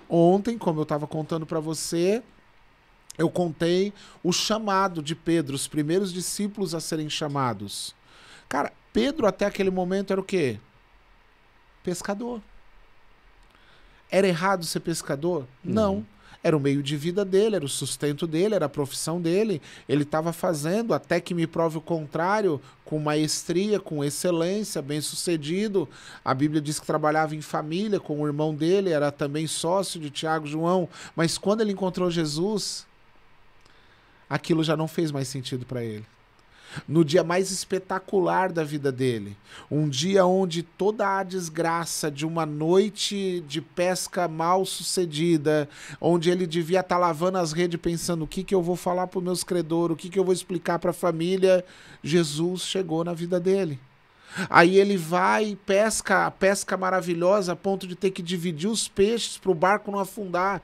Ontem, como eu estava contando para você, eu contei o chamado de Pedro, os primeiros discípulos a serem chamados. Cara, Pedro até aquele momento era o quê? Pescador. Era errado ser pescador? Uhum. Não. Não. Era o meio de vida dele, era o sustento dele, era a profissão dele. Ele estava fazendo até que me prove o contrário, com maestria, com excelência, bem sucedido. A Bíblia diz que trabalhava em família com o irmão dele, era também sócio de Tiago João. Mas quando ele encontrou Jesus, aquilo já não fez mais sentido para ele no dia mais espetacular da vida dele. Um dia onde toda a desgraça de uma noite de pesca mal sucedida, onde ele devia estar tá lavando as redes pensando o que, que eu vou falar para os meus credores, o que, que eu vou explicar para a família, Jesus chegou na vida dele. Aí ele vai e pesca, pesca maravilhosa, a ponto de ter que dividir os peixes para o barco não afundar.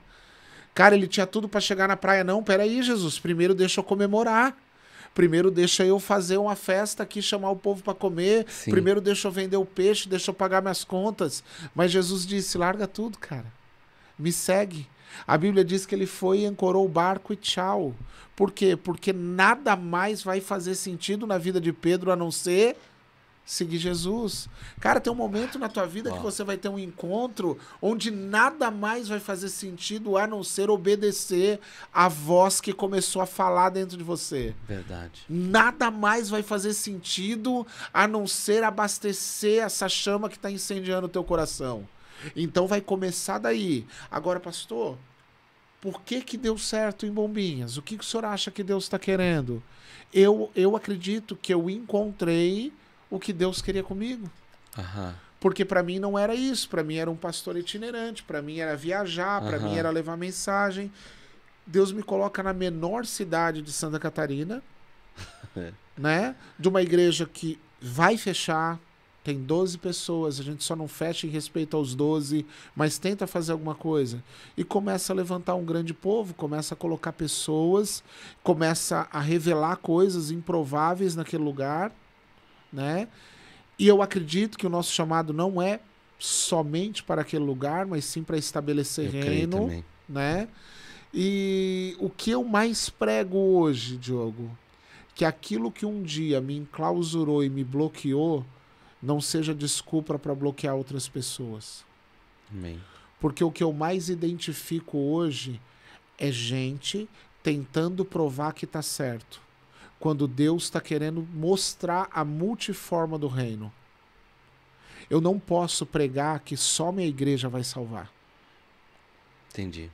Cara, ele tinha tudo para chegar na praia. Não, peraí, Jesus, primeiro deixa eu comemorar. Primeiro deixa eu fazer uma festa aqui, chamar o povo para comer. Sim. Primeiro deixa eu vender o peixe, deixa eu pagar minhas contas. Mas Jesus disse: larga tudo, cara. Me segue. A Bíblia diz que ele foi, ancorou o barco e tchau. Por quê? Porque nada mais vai fazer sentido na vida de Pedro a não ser seguir Jesus. Cara, tem um momento na tua vida que você vai ter um encontro onde nada mais vai fazer sentido a não ser obedecer a voz que começou a falar dentro de você. Verdade. Nada mais vai fazer sentido a não ser abastecer essa chama que está incendiando o teu coração. Então vai começar daí. Agora, pastor, por que, que deu certo em Bombinhas? O que, que o senhor acha que Deus está querendo? Eu, eu acredito que eu encontrei o que Deus queria comigo. Uhum. Porque para mim não era isso, para mim era um pastor itinerante, para mim era viajar, para mim era levar mensagem. Deus me coloca na menor cidade de Santa Catarina, é. né? De uma igreja que vai fechar, tem 12 pessoas, a gente só não fecha em respeito aos 12, mas tenta fazer alguma coisa. E começa a levantar um grande povo, começa a colocar pessoas, começa a revelar coisas improváveis naquele lugar né? E eu acredito que o nosso chamado não é somente para aquele lugar, mas sim para estabelecer eu reino, né? E o que eu mais prego hoje, Diogo, que aquilo que um dia me enclausurou e me bloqueou não seja desculpa para bloquear outras pessoas. Amém. Porque o que eu mais identifico hoje é gente tentando provar que está certo quando Deus está querendo mostrar a multiforma do reino. Eu não posso pregar que só minha igreja vai salvar. Entendi.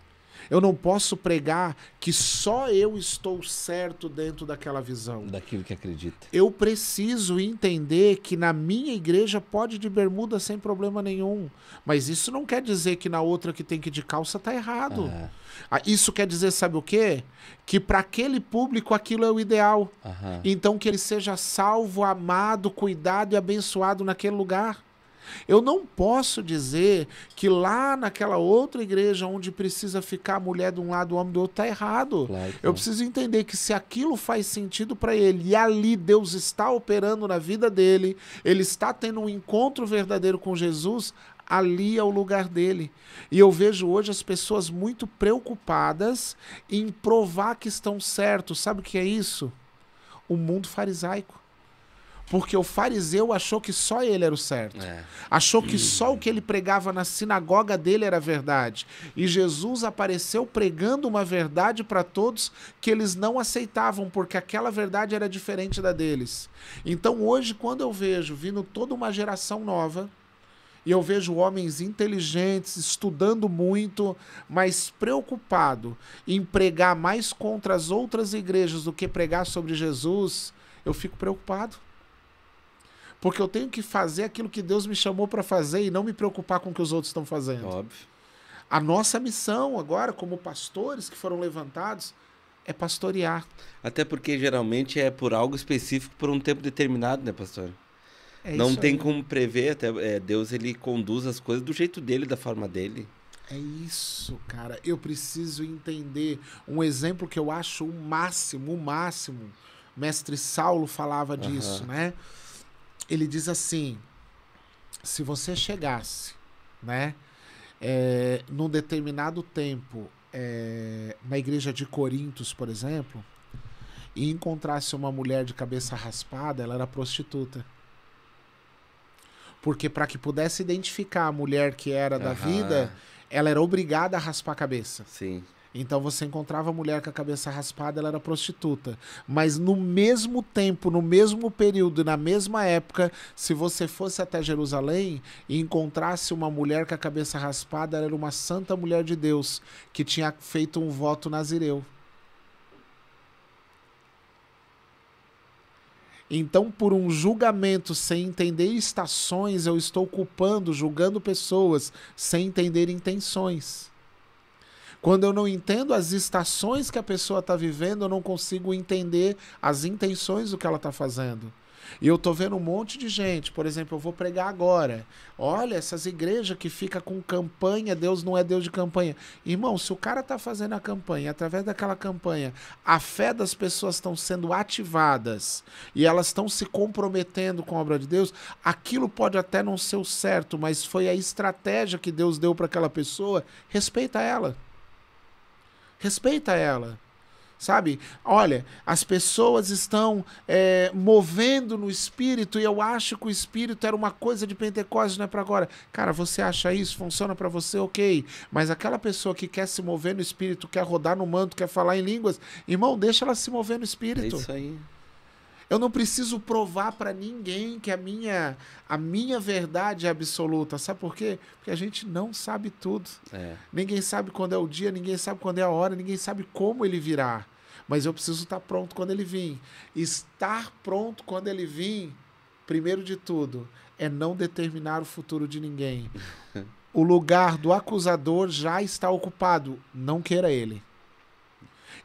Eu não posso pregar que só eu estou certo dentro daquela visão. Daquilo que acredita. Eu preciso entender que na minha igreja pode de bermuda sem problema nenhum. Mas isso não quer dizer que na outra que tem que ir de calça está errado. Ah, isso quer dizer, sabe o quê? Que para aquele público aquilo é o ideal. Então que ele seja salvo, amado, cuidado e abençoado naquele lugar. Eu não posso dizer que lá naquela outra igreja onde precisa ficar a mulher de um lado, o homem do outro, tá errado. Claro eu preciso entender que se aquilo faz sentido para ele e ali Deus está operando na vida dele, ele está tendo um encontro verdadeiro com Jesus, ali é o lugar dele. E eu vejo hoje as pessoas muito preocupadas em provar que estão certos. Sabe o que é isso? O mundo farisaico. Porque o fariseu achou que só ele era o certo. É. Achou que só o que ele pregava na sinagoga dele era verdade. E Jesus apareceu pregando uma verdade para todos que eles não aceitavam, porque aquela verdade era diferente da deles. Então hoje, quando eu vejo vindo toda uma geração nova, e eu vejo homens inteligentes, estudando muito, mas preocupado em pregar mais contra as outras igrejas do que pregar sobre Jesus, eu fico preocupado porque eu tenho que fazer aquilo que Deus me chamou para fazer e não me preocupar com o que os outros estão fazendo. Óbvio. A nossa missão agora, como pastores que foram levantados, é pastorear. Até porque geralmente é por algo específico, por um tempo determinado, né, pastor? É não tem aí. como prever, até é, Deus ele conduz as coisas do jeito dele, da forma dele. É isso, cara. Eu preciso entender um exemplo que eu acho o máximo, o máximo. Mestre Saulo falava disso, uhum. né? ele diz assim: se você chegasse, né, é, num determinado tempo é, na igreja de Corintos, por exemplo, e encontrasse uma mulher de cabeça raspada, ela era prostituta. Porque para que pudesse identificar a mulher que era da uhum. vida, ela era obrigada a raspar a cabeça. Sim. Então você encontrava a mulher com a cabeça raspada, ela era prostituta. Mas no mesmo tempo, no mesmo período, na mesma época, se você fosse até Jerusalém e encontrasse uma mulher com a cabeça raspada, ela era uma santa mulher de Deus que tinha feito um voto nazireu. Então, por um julgamento sem entender estações, eu estou culpando, julgando pessoas sem entender intenções. Quando eu não entendo as estações que a pessoa está vivendo, eu não consigo entender as intenções do que ela está fazendo. E eu tô vendo um monte de gente, por exemplo, eu vou pregar agora. Olha, essas igrejas que fica com campanha, Deus não é Deus de campanha. Irmão, se o cara tá fazendo a campanha, através daquela campanha, a fé das pessoas estão sendo ativadas e elas estão se comprometendo com a obra de Deus, aquilo pode até não ser o certo, mas foi a estratégia que Deus deu para aquela pessoa, respeita ela. Respeita ela. Sabe? Olha, as pessoas estão é, movendo no espírito e eu acho que o espírito era uma coisa de Pentecostes, não é para agora. Cara, você acha isso? Funciona para você? Ok. Mas aquela pessoa que quer se mover no espírito, quer rodar no manto, quer falar em línguas, irmão, deixa ela se mover no é espírito. É isso aí. Eu não preciso provar para ninguém que a minha, a minha verdade é absoluta. Sabe por quê? Porque a gente não sabe tudo. É. Ninguém sabe quando é o dia, ninguém sabe quando é a hora, ninguém sabe como ele virá. Mas eu preciso estar pronto quando ele vir. Estar pronto quando ele vir, primeiro de tudo, é não determinar o futuro de ninguém. o lugar do acusador já está ocupado. Não queira ele.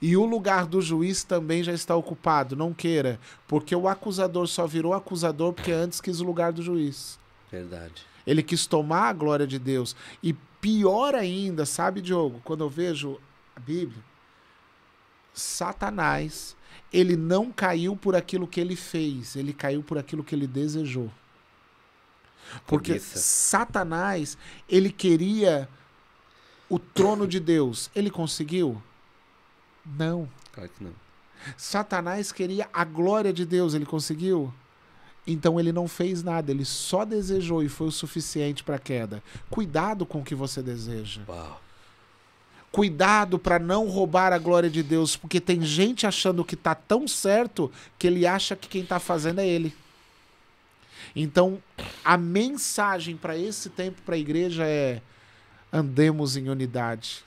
E o lugar do juiz também já está ocupado, não queira, porque o acusador só virou acusador porque antes quis o lugar do juiz. Verdade. Ele quis tomar a glória de Deus. E pior ainda, sabe, Diogo, quando eu vejo a Bíblia, Satanás, ele não caiu por aquilo que ele fez, ele caiu por aquilo que ele desejou. Porque Satanás, ele queria o trono de Deus. Ele conseguiu? Não. Claro que não. Satanás queria a glória de Deus, ele conseguiu? Então ele não fez nada, ele só desejou e foi o suficiente para a queda. Cuidado com o que você deseja. Uau. Cuidado para não roubar a glória de Deus, porque tem gente achando que está tão certo que ele acha que quem está fazendo é ele. Então, a mensagem para esse tempo para a igreja é: andemos em unidade.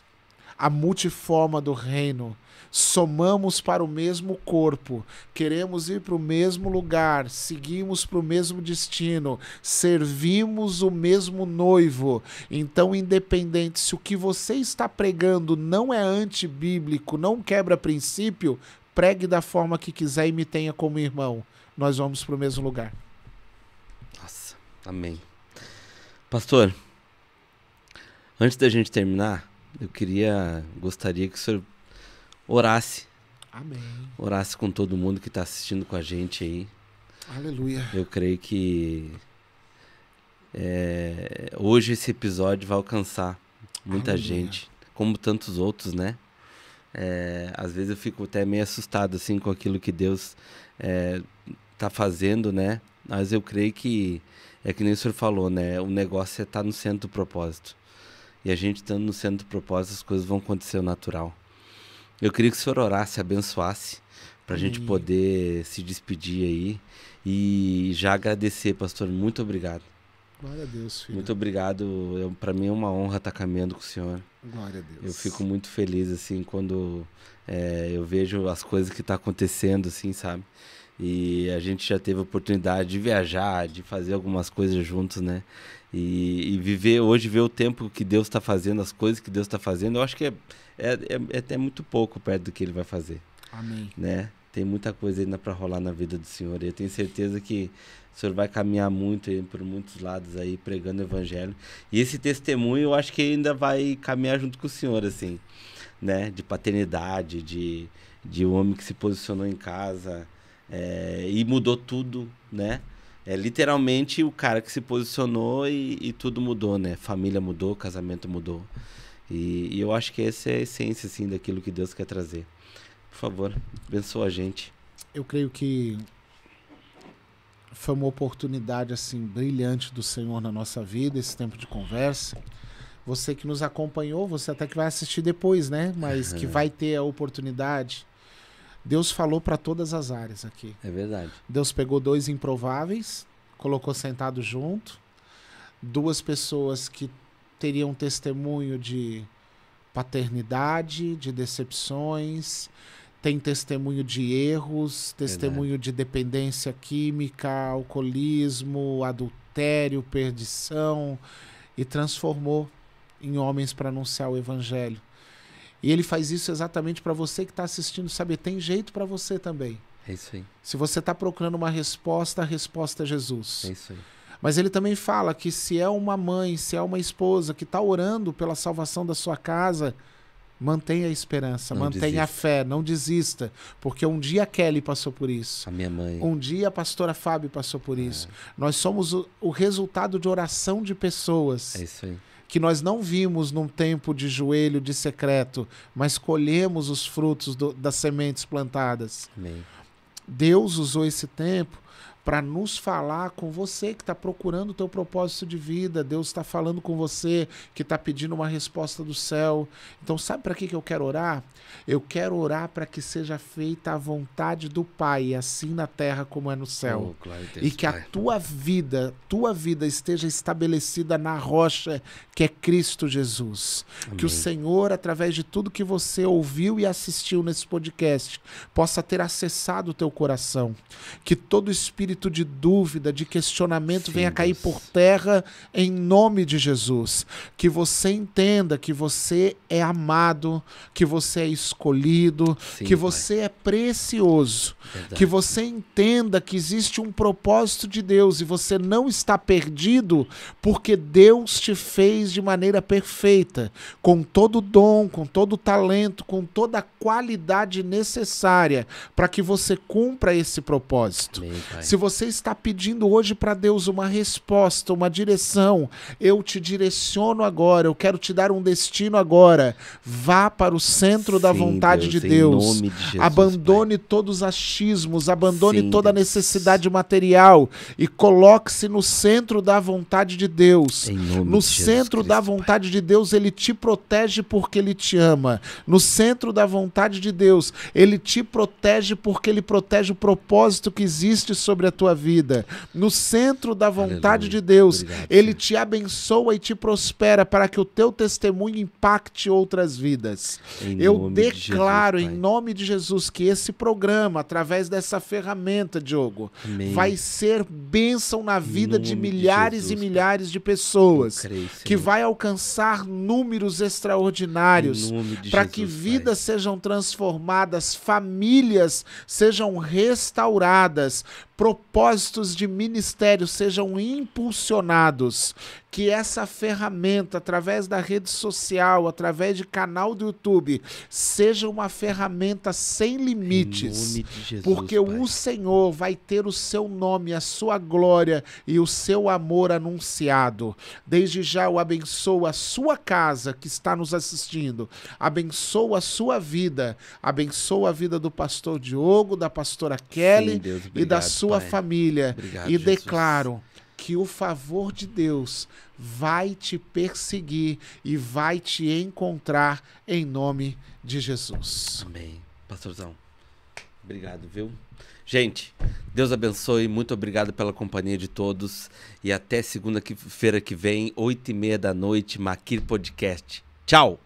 A multiforma do reino somamos para o mesmo corpo, queremos ir para o mesmo lugar, seguimos para o mesmo destino, servimos o mesmo noivo. Então, independente se o que você está pregando não é antibíblico, não quebra princípio, pregue da forma que quiser e me tenha como irmão. Nós vamos para o mesmo lugar. Nossa, amém. Pastor, antes da gente terminar, eu queria, gostaria que o senhor orasse. Amém. Orasse com todo mundo que está assistindo com a gente aí. Aleluia. Eu creio que é, hoje esse episódio vai alcançar muita Aleluia. gente, como tantos outros, né? É, às vezes eu fico até meio assustado assim com aquilo que Deus está é, tá fazendo, né? Mas eu creio que é que nem o senhor falou, né? O negócio é estar tá no centro do propósito. E a gente estando tá no centro do propósito, as coisas vão acontecer natural. Eu queria que o senhor orasse, abençoasse, para a gente poder se despedir aí. E já agradecer, pastor, muito obrigado. Glória a Deus, filho. Muito obrigado. Para mim é uma honra estar tá caminhando com o senhor. Glória a Deus. Eu fico muito feliz, assim, quando é, eu vejo as coisas que estão tá acontecendo, assim, sabe? E a gente já teve a oportunidade de viajar, de fazer algumas coisas juntos, né? E, e, viver hoje, ver o tempo que Deus está fazendo, as coisas que Deus está fazendo, eu acho que é, é, é, é, até muito pouco perto do que ele vai fazer. Amém. Né? Tem muita coisa ainda para rolar na vida do Senhor. E eu tenho certeza que o Senhor vai caminhar muito aí, por muitos lados aí, pregando o Evangelho. E esse testemunho eu acho que ainda vai caminhar junto com o Senhor, assim, né? De paternidade, de, de um homem que se posicionou em casa é, e mudou tudo, né? É literalmente o cara que se posicionou e, e tudo mudou, né? Família mudou, casamento mudou. E, e, eu acho que essa é a essência, assim, daquilo que Deus quer trazer. Por favor, abençoa a gente. Eu creio que foi uma oportunidade, assim, brilhante do Senhor na nossa vida, esse tempo de conversa. Você que nos acompanhou, você até que vai assistir depois, né? Mas uhum. que vai ter a oportunidade Deus falou para todas as áreas aqui. É verdade. Deus pegou dois improváveis, colocou sentado junto, duas pessoas que teriam testemunho de paternidade, de decepções, tem testemunho de erros, testemunho Verdade. de dependência química, alcoolismo, adultério, perdição, e transformou em homens para anunciar o evangelho. E ele faz isso exatamente para você que está assistindo saber tem jeito para você também. É isso aí. Se você está procurando uma resposta, a resposta é Jesus. É isso aí. Mas ele também fala que se é uma mãe, se é uma esposa que está orando pela salvação da sua casa, mantenha a esperança, não mantenha desista. a fé, não desista, porque um dia a Kelly passou por isso. A minha mãe. Um dia a pastora Fábio passou por é. isso. Nós somos o, o, resultado de oração de pessoas. É isso aí que nós não vimos num tempo de joelho de secreto, mas colhemos os frutos do, das sementes plantadas. Amém. Deus usou esse tempo para nos falar com você que está procurando o teu propósito de vida. Deus está falando com você que está pedindo uma resposta do céu. Então, sabe para que, que eu quero orar? Eu quero orar para que seja feita a vontade do Pai, assim na terra como é no céu. Oh, e que a tua vida, tua vida esteja estabelecida na rocha que é Cristo Jesus. Amém. Que o Senhor, através de tudo que você ouviu e assistiu nesse podcast, possa ter acessado o teu coração. Que todo espírito espírito de dúvida, de questionamento Sim, venha cair por terra em nome de Jesus. Que você entenda que você é amado, que você é escolhido, Sim, que você é precioso. Verdade. Que você entenda que existe um propósito de Deus e você não está perdido porque Deus te fez de maneira perfeita, com todo o dom, com todo o talento, com toda a qualidade necessária para que você cumpra esse propósito. Amém, Se você está pedindo hoje para Deus uma resposta, uma direção. Eu te direciono agora, eu quero te dar um destino agora. Vá para o centro Sim, da vontade Deus, de Deus. De Jesus, abandone Pai. todos os achismos, abandone Sim, toda necessidade material e coloque-se no centro da vontade de Deus. No de centro da vontade Pai. de Deus, ele te protege porque ele te ama. No centro da vontade de Deus, ele te protege porque ele protege o propósito que existe sobre a tua vida, no centro da vontade Aleluia. de Deus. Obrigado, Ele Senhor. te abençoa e te prospera para que o teu testemunho impacte outras vidas. Em Eu declaro de Jesus, em nome de Jesus que esse programa, através dessa ferramenta, Diogo, Amém. vai ser bênção na vida de milhares de Jesus, e milhares de pessoas, creio, que vai alcançar números extraordinários para que vidas pai. sejam transformadas, famílias sejam restauradas, propósitos propósitos de ministério sejam impulsionados que essa ferramenta, através da rede social, através de canal do YouTube, seja uma ferramenta sem limites. Jesus, porque pai. o Senhor vai ter o seu nome, a sua glória e o seu amor anunciado. Desde já eu abençoo a sua casa que está nos assistindo. Abençoo a sua vida. Abençoo a vida do pastor Diogo, da pastora Kelly Sim, Deus, obrigado, e da sua pai. família. Obrigado, e Jesus. declaro que o favor de Deus vai te perseguir e vai te encontrar em nome de Jesus. Amém. Pastorzão, obrigado, viu? Gente, Deus abençoe. Muito obrigado pela companhia de todos. E até segunda-feira que vem, oito e meia da noite, Maquir Podcast. Tchau!